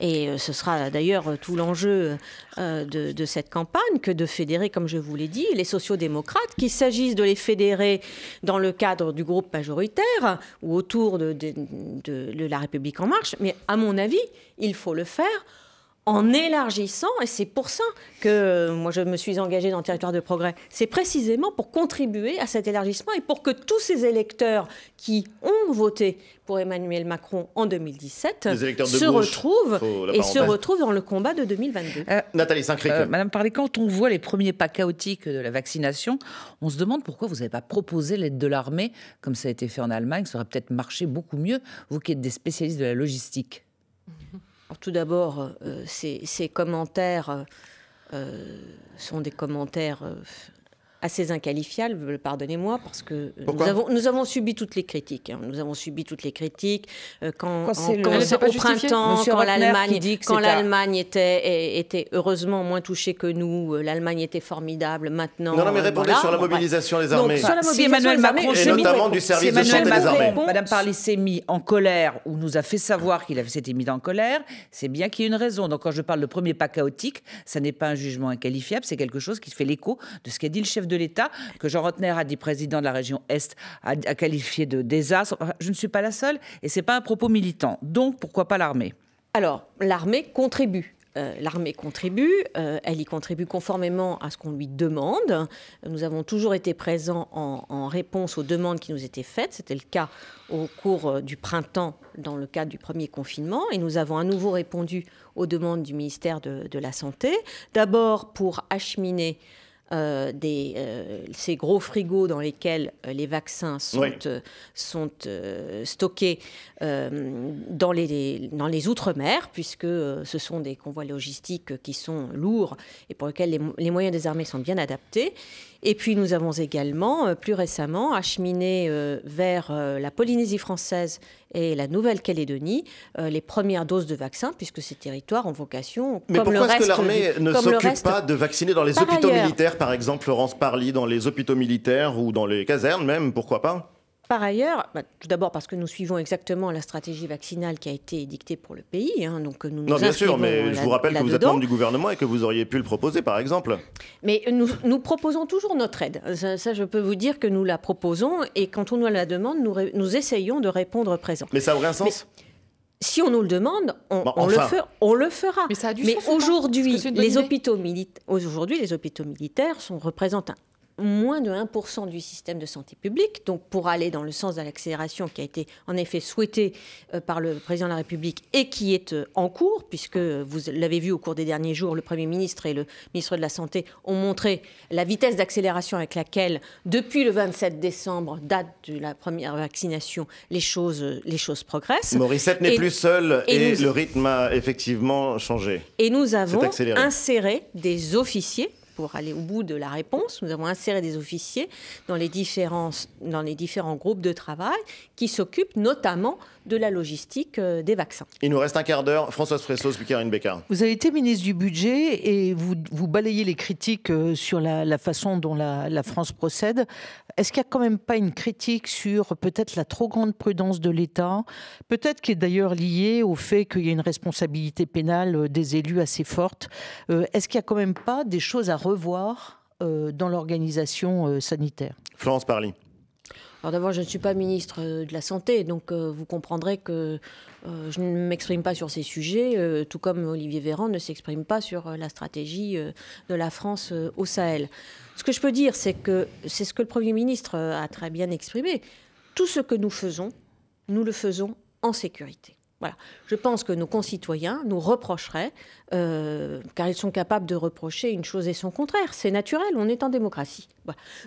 Et euh, ce sera d'ailleurs euh, tout l'enjeu euh, de, cette campagne que de fédérer, comme je vous l'ai dit, les sociaux-démocrates, qu'il s'agisse de les fédérer dans le cadre du groupe majoritaire ou autour de La République en marche. Mais à mon avis, il faut le faire en élargissant, et c'est pour ça que euh, moi je me suis engagée dans le territoire de progrès, c'est précisément pour contribuer à cet élargissement et pour que tous ces électeurs qui ont voté pour Emmanuel Macron en 2017 se retrouvent et se retrouvent dans le combat de 2022. Euh, Nathalie saint euh, Madame Parlé, quand on voit les premiers pas chaotiques de la vaccination, on se demande pourquoi vous n'avez pas proposé l'aide de l'armée comme ça a été fait en Allemagne, ça aurait peut-être marché beaucoup mieux, vous qui êtes des spécialistes de la logistique. *laughs* tout d'abord, euh, ces, ces, commentaires euh, euh, sont des commentaires assez inqualifiable, euh, pardonnez-moi, parce que euh, nous avons, nous avons subi toutes les critiques. Hein. nous avons subi toutes les critiques euh, quand, quand, le... au printemps, Monsieur quand l'Allemagne, quand l'Allemagne était, était heureusement moins touchée que nous, l'Allemagne était formidable. Maintenant, non, mais répondez sur la bah, mobilisation des armées. Si Emmanuel Macron, notamment du service des armées. Madame Parly s'est mis en colère ou nous a fait savoir qu'il s'était mis en colère. C'est bien qu'il y ait une raison. Donc quand je parle de premier pas chaotique, ça n'est pas un jugement inqualifiable, c'est quelque chose qui fait l'écho de ce qu'a dit le chef de l'État, que Jean Rotner a dit président de la région Est, a, qualifié de désastre. je ne suis pas la seule, et ce n'est pas un propos militant. Donc, pourquoi pas l'armée Alors, l'armée contribue euh, l'armée contribue, euh, elle y contribue conformément à ce qu'on lui demande. Nous avons toujours été présents en, réponse aux demandes qui nous étaient faites. C'était le cas au cours euh, du printemps dans le cadre du premier confinement et nous avons à nouveau répondu aux demandes du ministère de, de la Santé. D'abord pour acheminer euh, euh, ces gros frigos dans lesquels euh, les vaccins sont, stockés dans les, outre-mer, puisque ce sont des convois logistiques qui sont lourds et pour lesquels les moyens des armées sont bien adaptés. Et puis nous avons également, euh, plus récemment, acheminé euh, vers euh, la Polynésie française et la Nouvelle-Calédonie les premières doses de vaccins, puisque ces territoires ont vocation, Mais comme pourquoi est-ce que l'armée ne s'occupe pas de vacciner dans les hôpitaux militaires, par exemple, Florence Parly, dans les hôpitaux militaires ou dans les casernes même, pourquoi pas par ailleurs, bah, tout d'abord parce que nous suivons exactement la stratégie vaccinale qui a été édictée pour le pays. Hein, donc nous, euh, nous non, bien sûr, mais je vous rappelle que vous êtes membre du gouvernement et que vous auriez pu le proposer, par exemple. Mais nous, proposons toujours notre aide. Ça, je peux vous dire que nous la proposons et quand on nous la demande, nous, essayons de répondre présent. Mais ça aurait un sens si on nous le demande, on, bah, le, fera, Mais, mais aujourd'hui, les, hôpitaux militaires sont représentent moins de 1% du système de santé publique, donc pour aller dans le sens de l'accélération qui a été en effet souhaitée euh, par le président de la République et qui est euh, en cours, puisque vous l'avez vu au cours des derniers jours, le Premier ministre et le ministre de la Santé ont montré la vitesse d'accélération avec laquelle, depuis le 27 décembre, date de la première vaccination, les choses, euh, les choses progressent. Morissette n'est plus seule et, le rythme a effectivement changé. Et nous avons inséré des officiers pour aller au bout de la réponse. Nous avons inséré des officiers dans les, différents, dans les différents groupes de travail qui s'occupent notamment de la logistique euh, des vaccins. Il nous reste un quart d'heure. Françoise Fressos, Karine Becker. Vous avez été ministre du budget et vous, vous balayez les critiques euh, sur la, façon dont la, la France procède. Est-ce qu'il n'y a quand même pas une critique sur peut-être la trop grande prudence de l'État, peut-être qui est d'ailleurs liée au fait qu'il y a une responsabilité pénale euh, des élus assez forte Est-ce qu'il n'y a quand même pas des choses à revoir dans l'organisation sanitaire Florence Parly d'abord, je ne suis pas ministre euh, de la Santé, donc euh, vous comprendrez que euh, je ne m'exprime pas sur ces sujets, tout comme Olivier Véran ne s'exprime pas sur la stratégie de la France au Sahel. Ce que je peux dire, c'est que c'est ce que le Premier ministre a très bien exprimé. Tout ce que nous faisons, nous le faisons en sécurité. Voilà. Je pense que nos concitoyens nous reprocheraient, euh, car ils sont capables de reprocher une chose et son contraire. C'est naturel, on est en démocratie.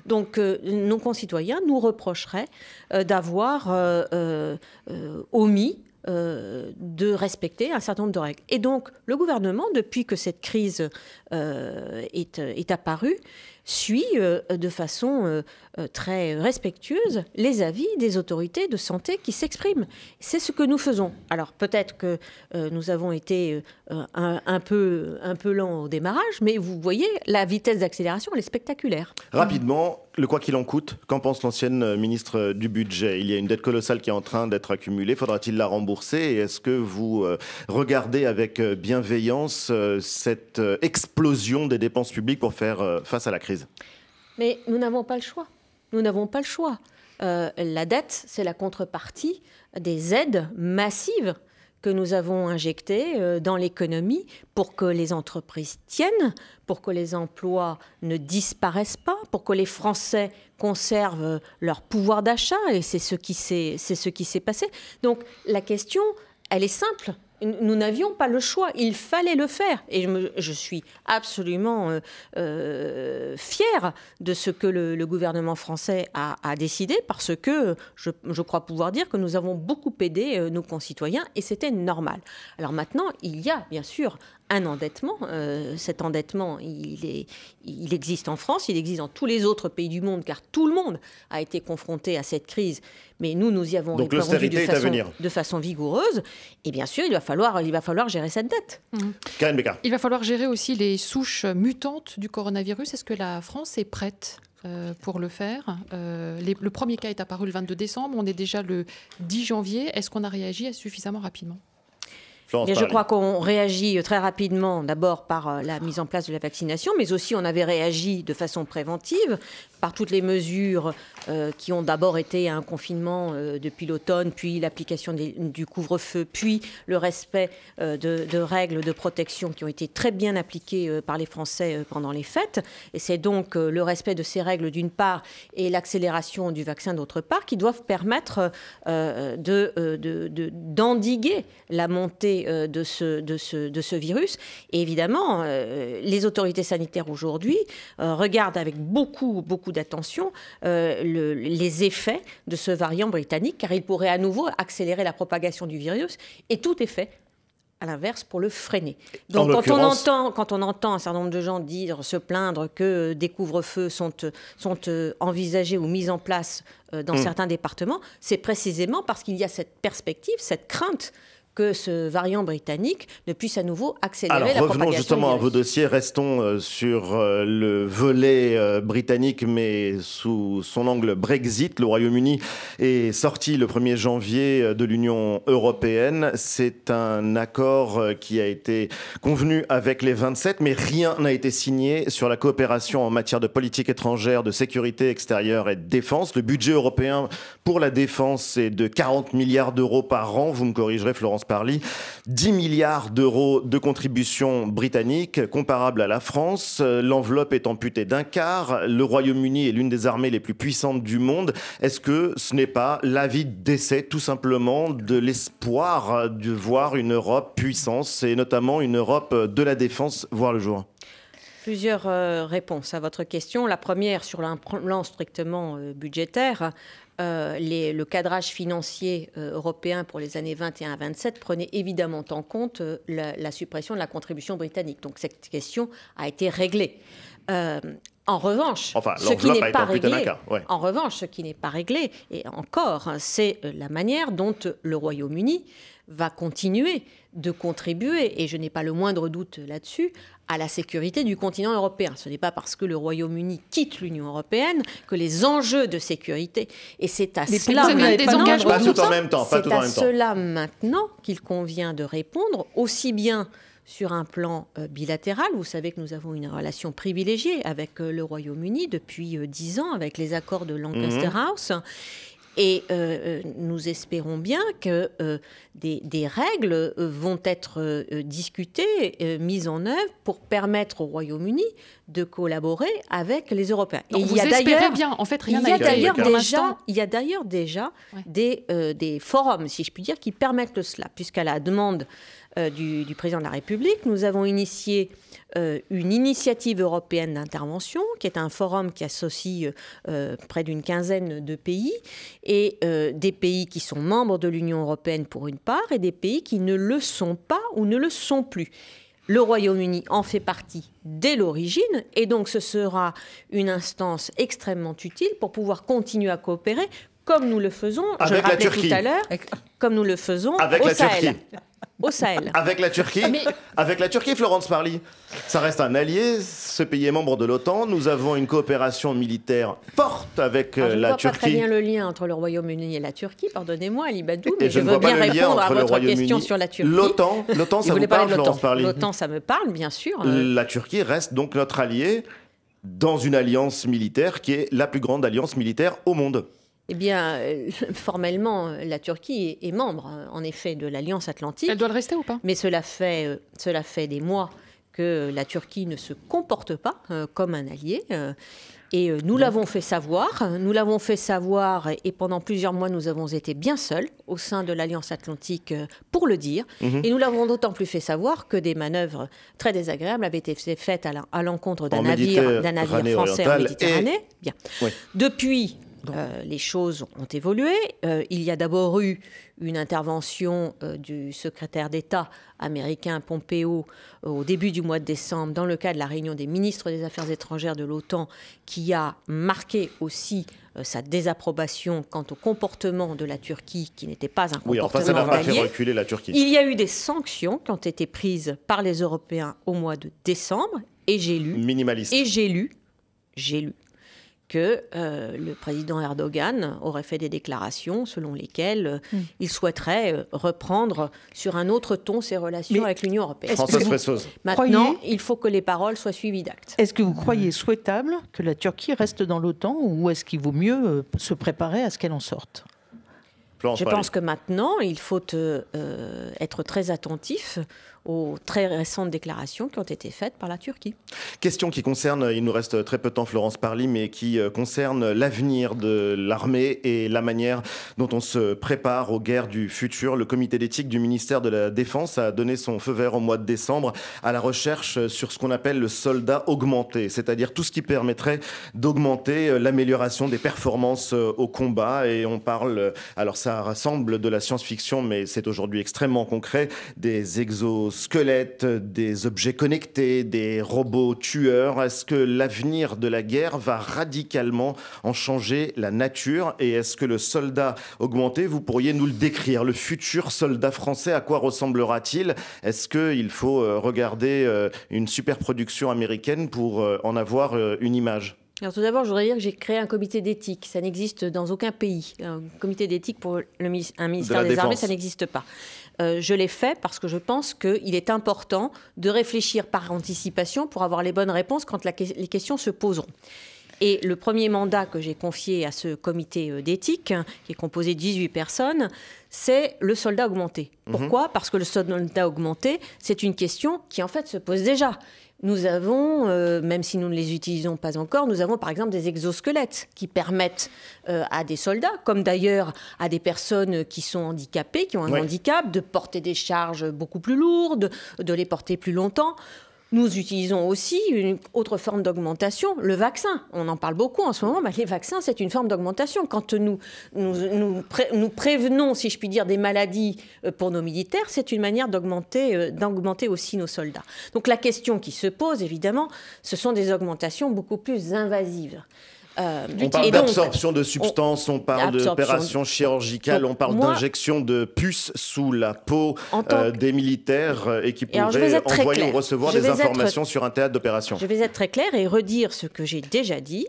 Donc euh, nos concitoyens nous reprocheraient euh, d'avoir omis de respecter un certain nombre de règles. Et donc, le gouvernement, depuis que cette crise est, apparue, suit euh, de façon euh, euh, très respectueuse les avis des autorités de santé qui s'expriment. C'est ce que nous faisons. Alors peut-être que nous avons été un, peu, un peu lent au démarrage, mais vous voyez, la vitesse d'accélération, elle est spectaculaire. Rapidement, le quoi qu'il en coûte, qu'en pense l'ancienne ministre du Budget Il y a une dette colossale qui est en train d'être accumulée, faudra-t-il la rembourser Et est-ce que vous regardez avec bienveillance cette explosion des dépenses publiques pour faire face à la crise mais nous n'avons pas le choix. Nous n'avons pas le choix. Euh, la dette, c'est la contrepartie des aides massives que nous avons injectées euh, dans l'économie pour que les entreprises tiennent, pour que les emplois ne disparaissent pas, pour que les Français conservent euh, leur pouvoir d'achat. Et c'est ce qui s'est passé. Donc la question, elle est simple nous n'avions pas le choix, il fallait le faire. Et je, suis absolument euh, euh, fière de ce que le, gouvernement français a, décidé, parce que je, je, crois pouvoir dire que nous avons beaucoup aidé euh, nos concitoyens, et c'était normal. Alors maintenant, il y a bien sûr un endettement. Euh, cet endettement, il, existe en France, il existe dans tous les autres pays du monde, car tout le monde a été confronté à cette crise. Mais nous, nous y avons répondu de façon, vigoureuse. Et bien sûr, il va falloir, gérer cette dette. Mm-hmm. Il va falloir gérer aussi les souches mutantes du coronavirus. Est-ce que la France est prête euh, pour le faire. Euh, le premier cas est apparu le 22 décembre, on est déjà le 10 janvier. Est-ce qu'on a réagi suffisamment rapidement je crois qu'on réagit euh, très rapidement, d'abord par euh, la mise en place de la vaccination, mais aussi on avait réagi de façon préventive par toutes les mesures euh, qui ont d'abord été un confinement euh, depuis l'automne, puis l'application du couvre-feu, puis le respect euh, de, règles de protection qui ont été très bien appliquées par les Français pendant les fêtes. Et c'est donc le respect de ces règles d'une part et l'accélération du vaccin d'autre part qui doivent permettre d'endiguer la montée de, ce, de ce virus. Et évidemment, les autorités sanitaires aujourd'hui regardent avec beaucoup, beaucoup d'attention euh, les effets de ce variant britannique, car il pourrait à nouveau accélérer la propagation du virus. Et tout est fait à l'inverse, pour le freiner. Donc, quand on, entend, quand on entend un certain nombre de gens dire, se plaindre que des couvre-feux sont, sont euh, envisagés ou mis en place euh, dans hmm. certains départements, c'est précisément parce qu'il y a cette perspective, cette crainte que ce variant britannique ne puisse à nouveau accélérer la propagation. Alors revenons justement à vos dossiers, restons euh, sur euh, le volet euh, britannique mais sous son angle Brexit. Le Royaume-Uni est sorti le 1er janvier de l'Union européenne. C'est un accord qui a été convenu avec les 27 mais rien n'a été signé sur la coopération en matière de politique étrangère, de sécurité extérieure et de défense. Le budget européen pour la défense est de 40 milliards d'euros par an. Vous me corrigerez Florence Parly, 10 milliards d'euros de contributions britanniques, comparable à la France. L'enveloppe est amputée d'un quart. Le Royaume-Uni est l'une des armées les plus puissantes du monde. Est-ce que ce n'est pas l'avis d'essai, tout simplement, de l'espoir de voir une Europe puissante et notamment une Europe de la défense voir le jour Plusieurs euh, réponses à votre question. La première sur l'implant strictement euh, budgétaire. Euh, le cadrage financier euh, européen pour les années 21 à 27 prenait évidemment en compte euh, la, suppression de la contribution britannique. Donc cette question a été réglée. en revanche, en revanche, ce qui n'est pas réglé, et encore, hein, c'est la manière dont le Royaume-Uni va continuer de contribuer, et je n'ai pas le moindre doute là-dessus, à la sécurité du continent européen. Ce n'est pas parce que le Royaume-Uni quitte l'Union européenne que les enjeux de sécurité, et c'est à cela maintenant, cela maintenant qu'il convient de répondre aussi bien sur un plan euh, bilatéral. Vous savez que nous avons une relation privilégiée avec euh, le Royaume-Uni depuis euh, dix ans, avec les accords de mhm. Lancaster House. Et euh, euh, nous espérons bien que euh, des, règles vont être discutées, mises en œuvre pour permettre au Royaume-Uni de collaborer avec les Européens. il y a d'ailleurs bien, en fait, Il déjà, il d'ailleurs déjà des, des forums, si je puis dire, qui permettent cela, puisqu'à la demande euh, du, président de la République. Nous avons initié euh, une initiative européenne d'intervention, qui est un forum qui associe euh, près d'une quinzaine de pays, et des pays qui sont membres de l'Union européenne pour une part, et des pays qui ne le sont pas ou ne le sont plus. Le Royaume-Uni en fait partie dès l'origine et donc ce sera une instance extrêmement utile pour pouvoir continuer à coopérer, comme nous le faisons, Avec je Turquie. tout à l'heure, comme nous le faisons Avec au la Sahel. Turquie. Au Sahel. *laughs* Avec la Turquie ah, Avec la Turquie, Florence Parly. Ça reste un allié, ce pays est membre de l'OTAN. Nous avons une coopération militaire forte avec ah, euh, la Turquie. Je ne vois pas très bien le lien entre le Royaume-Uni et la Turquie, pardonnez-moi, Ali mais je, veux bien répondre à votre question sur la Turquie. L'OTAN, l'OTAN ça vous, parle, Florence Parly L'OTAN, ça me parle, bien sûr. Euh. La Turquie reste donc notre allié dans une alliance militaire qui est la plus grande alliance militaire au monde. Eh bien, euh, *laughs* formellement, la Turquie est membre, hein, en effet, de l'Alliance Atlantique. Elle doit le rester ou pas Mais cela fait, euh, cela fait des mois que la Turquie ne se comporte pas euh, comme un allié. Et nous l'avons fait savoir, hein, nous l'avons fait savoir et pendant plusieurs mois nous avons été bien seuls au sein de l'Alliance Atlantique pour le dire. Mhm. Et nous l'avons d'autant plus fait savoir que des manœuvres très désagréables avaient été faites à l'encontre d'un navire, navire français en Méditerranée. Bien. Depuis, euh, les choses ont évolué. Euh, il y a d'abord eu une intervention euh, du secrétaire d'État américain Pompeo au début du mois de décembre dans le cadre de la réunion des ministres des Affaires étrangères de l'OTAN qui a marqué aussi sa désapprobation quant au comportement de la Turquie qui n'était pas un comportement Oui, la Turquie. Il y a eu des sanctions qui ont été prises par les Européens au mois de décembre et j'ai lu... Minimaliste. Et j'ai lu, j'ai lu que euh, le président Erdogan aurait fait des déclarations selon lesquelles euh, hmm. il souhaiterait euh, reprendre sur un autre ton ses relations avec l'Union européenne. Maintenant, il faut que les paroles soient suivies d'actes. Est-ce que vous croyez souhaitable que la Turquie reste dans l'OTAN ou est-ce qu'il vaut mieux se préparer à ce qu'elle en sorte Je pense que maintenant, il faut être très attentif aux très récentes déclarations qui ont été faites par la Turquie. Question qui concerne, il nous reste très peu de temps Florence Parly, mais qui euh, concerne l'avenir de l'armée et la manière dont on se prépare aux guerres du futur. Le comité d'éthique du ministère de la Défense a donné son feu vert au mois de décembre à la recherche sur ce qu'on appelle le soldat augmenté, c'est-à-dire tout ce qui permettrait d'augmenter euh, l'amélioration des performances euh, au combat. Et on parle, alors ça rassemble de la science-fiction, mais c'est aujourd'hui extrêmement concret, des exos squelettes, des objets connectés, des robots tueurs Est-ce que l'avenir de la guerre va radicalement en changer la nature Et est-ce que le soldat augmenté, vous pourriez nous le décrire Le futur soldat français, à quoi ressemblera-t-il Est-ce qu'il faut euh, regarder euh, une superproduction américaine pour euh, en avoir une image alors tout d'abord, je voudrais dire que j'ai créé un comité d'éthique. Ça n'existe dans aucun pays. Un comité d'éthique pour le, un ministère de des Armées, ça n'existe pas. Euh, je l'ai fait parce que je pense qu'il est important de réfléchir par anticipation pour avoir les bonnes réponses quand les questions se poseront. Et le premier mandat que j'ai confié à ce comité euh, d'éthique, qui est composé de 18 personnes, c'est le soldat augmenté. Mhm. Pourquoi Parce que le soldat augmenté, c'est une question qui en fait se pose déjà. Nous avons, euh, même si nous ne les utilisons pas encore, nous avons par exemple des exosquelettes qui permettent euh, à des soldats, comme d'ailleurs à des personnes qui sont handicapées, qui ont un handicap, de porter des charges beaucoup plus lourdes, de les porter plus longtemps. Nous utilisons aussi une autre forme d'augmentation, le vaccin. On en parle beaucoup en ce moment, mais les vaccins, c'est une forme d'augmentation. Quand nous, nous, nous, prévenons, si je puis dire, des maladies euh, pour nos militaires, c'est une manière d'augmenter, euh, d'augmenter aussi nos soldats. Donc la question qui se pose, évidemment, ce sont des augmentations beaucoup plus invasives. Euh, on parle d'absorption de substances, on, parle d'opérations chirurgicales, on parle d'injection de puces sous la peau euh, des militaires euh, et qui pourraient envoyer ou recevoir des informations sur un théâtre d'opération. Je vais être très clair et redire ce que j'ai déjà dit.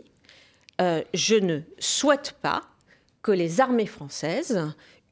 je ne souhaite pas que les armées françaises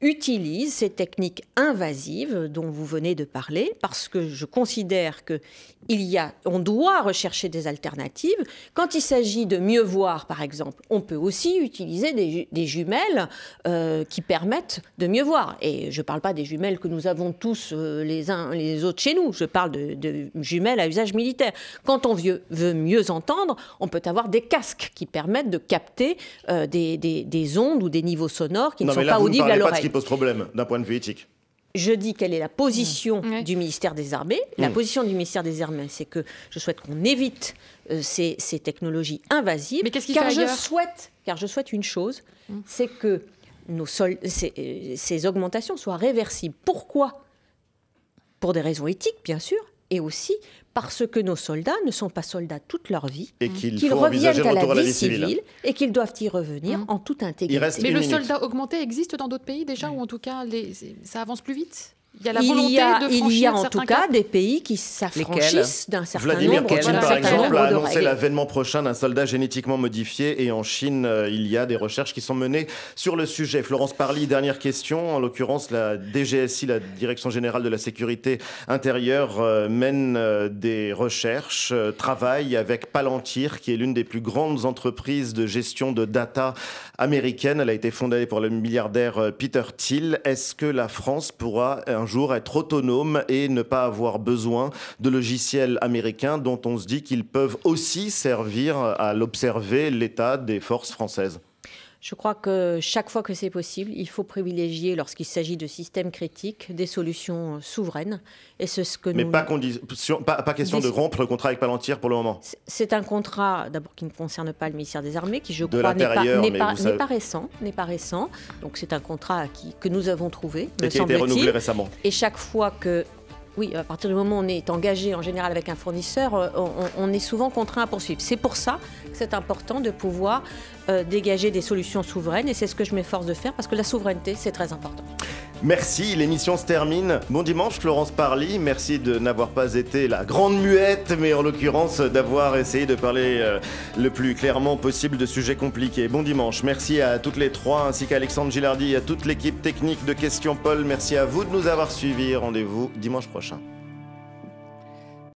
utilise ces techniques invasives dont vous venez de parler parce que je considère que il y a on doit rechercher des alternatives quand il s'agit de mieux voir par exemple on peut aussi utiliser des, jumelles euh, qui permettent de mieux voir et je ne parle pas des jumelles que nous avons tous euh, les uns les autres chez nous je parle de, jumelles à usage militaire quand on veut, mieux entendre on peut avoir des casques qui permettent de capter euh, des, des, des, ondes ou des niveaux sonores qui ne sont pas audibles à l'oreille problème d'un point de vue éthique je dis quelle est la position mmh. du ministère des Armées. La mmh. position du ministère des Armées, c'est que je souhaite qu'on évite euh, ces, technologies invasives. Mais qu'est-ce qu'il car je souhaite, Car je souhaite une chose, mmh. c'est que nos euh, ces, augmentations soient réversibles. Pourquoi Pour des raisons éthiques, bien sûr, et aussi parce que nos soldats ne sont pas soldats toute leur vie, qu'ils reviennent à la, vie civile, et qu'ils doivent y revenir mmh. en toute intégrité. Mais le soldat augmenté existe dans d'autres pays déjà, ou en tout cas ça avance plus vite il y a en tout cas des pays qui s'affranchissent d'un certain Vladimir Poutine, par exemple, a annoncé l'avènement prochain d'un soldat génétiquement modifié. Et en Chine, euh, il y a des recherches qui sont menées sur le sujet. Florence Parly, dernière question. En l'occurrence, la DGSI, la Direction Générale de la Sécurité Intérieure, euh, mène euh, des recherches, travaille avec Palantir, qui est l'une des plus grandes entreprises de gestion de data américaine. Elle a été fondée pour le milliardaire Peter Thiel. Est-ce que la France pourra être autonome et ne pas avoir besoin de logiciels américains dont on se dit qu'ils peuvent aussi servir à l'observer l'état des forces françaises. Je crois que chaque fois que c'est possible, il faut privilégier, lorsqu'il s'agit de systèmes critiques, des solutions euh, souveraines. Et ce que Mais pas, pas, question de rompre le contrat avec Palantir pour le moment. C'est un contrat, d'abord, qui ne concerne pas le ministère des Armées, qui, je crois, n'est pas, récent. pas récent. Donc c'est un contrat que nous avons trouvé, Mais qui a été renouvelé récemment. Et chaque fois que oui, à partir du moment où on est engagé en général avec un fournisseur, euh, on est souvent contraint à poursuivre. C'est pour ça que c'est important de pouvoir euh, dégager des solutions souveraines et c'est ce que je m'efforce de faire parce que la souveraineté, c'est très important. Merci, l'émission se termine. Bon dimanche Florence Parly, merci de n'avoir pas été la grande muette, mais en l'occurrence d'avoir essayé de parler euh, le plus clairement possible de sujets compliqués. Bon dimanche, merci à toutes les trois, ainsi qu'à Alexandre Gilardi et à toute l'équipe technique de Question Paul. Merci à vous de nous avoir suivis. Rendez-vous dimanche prochain.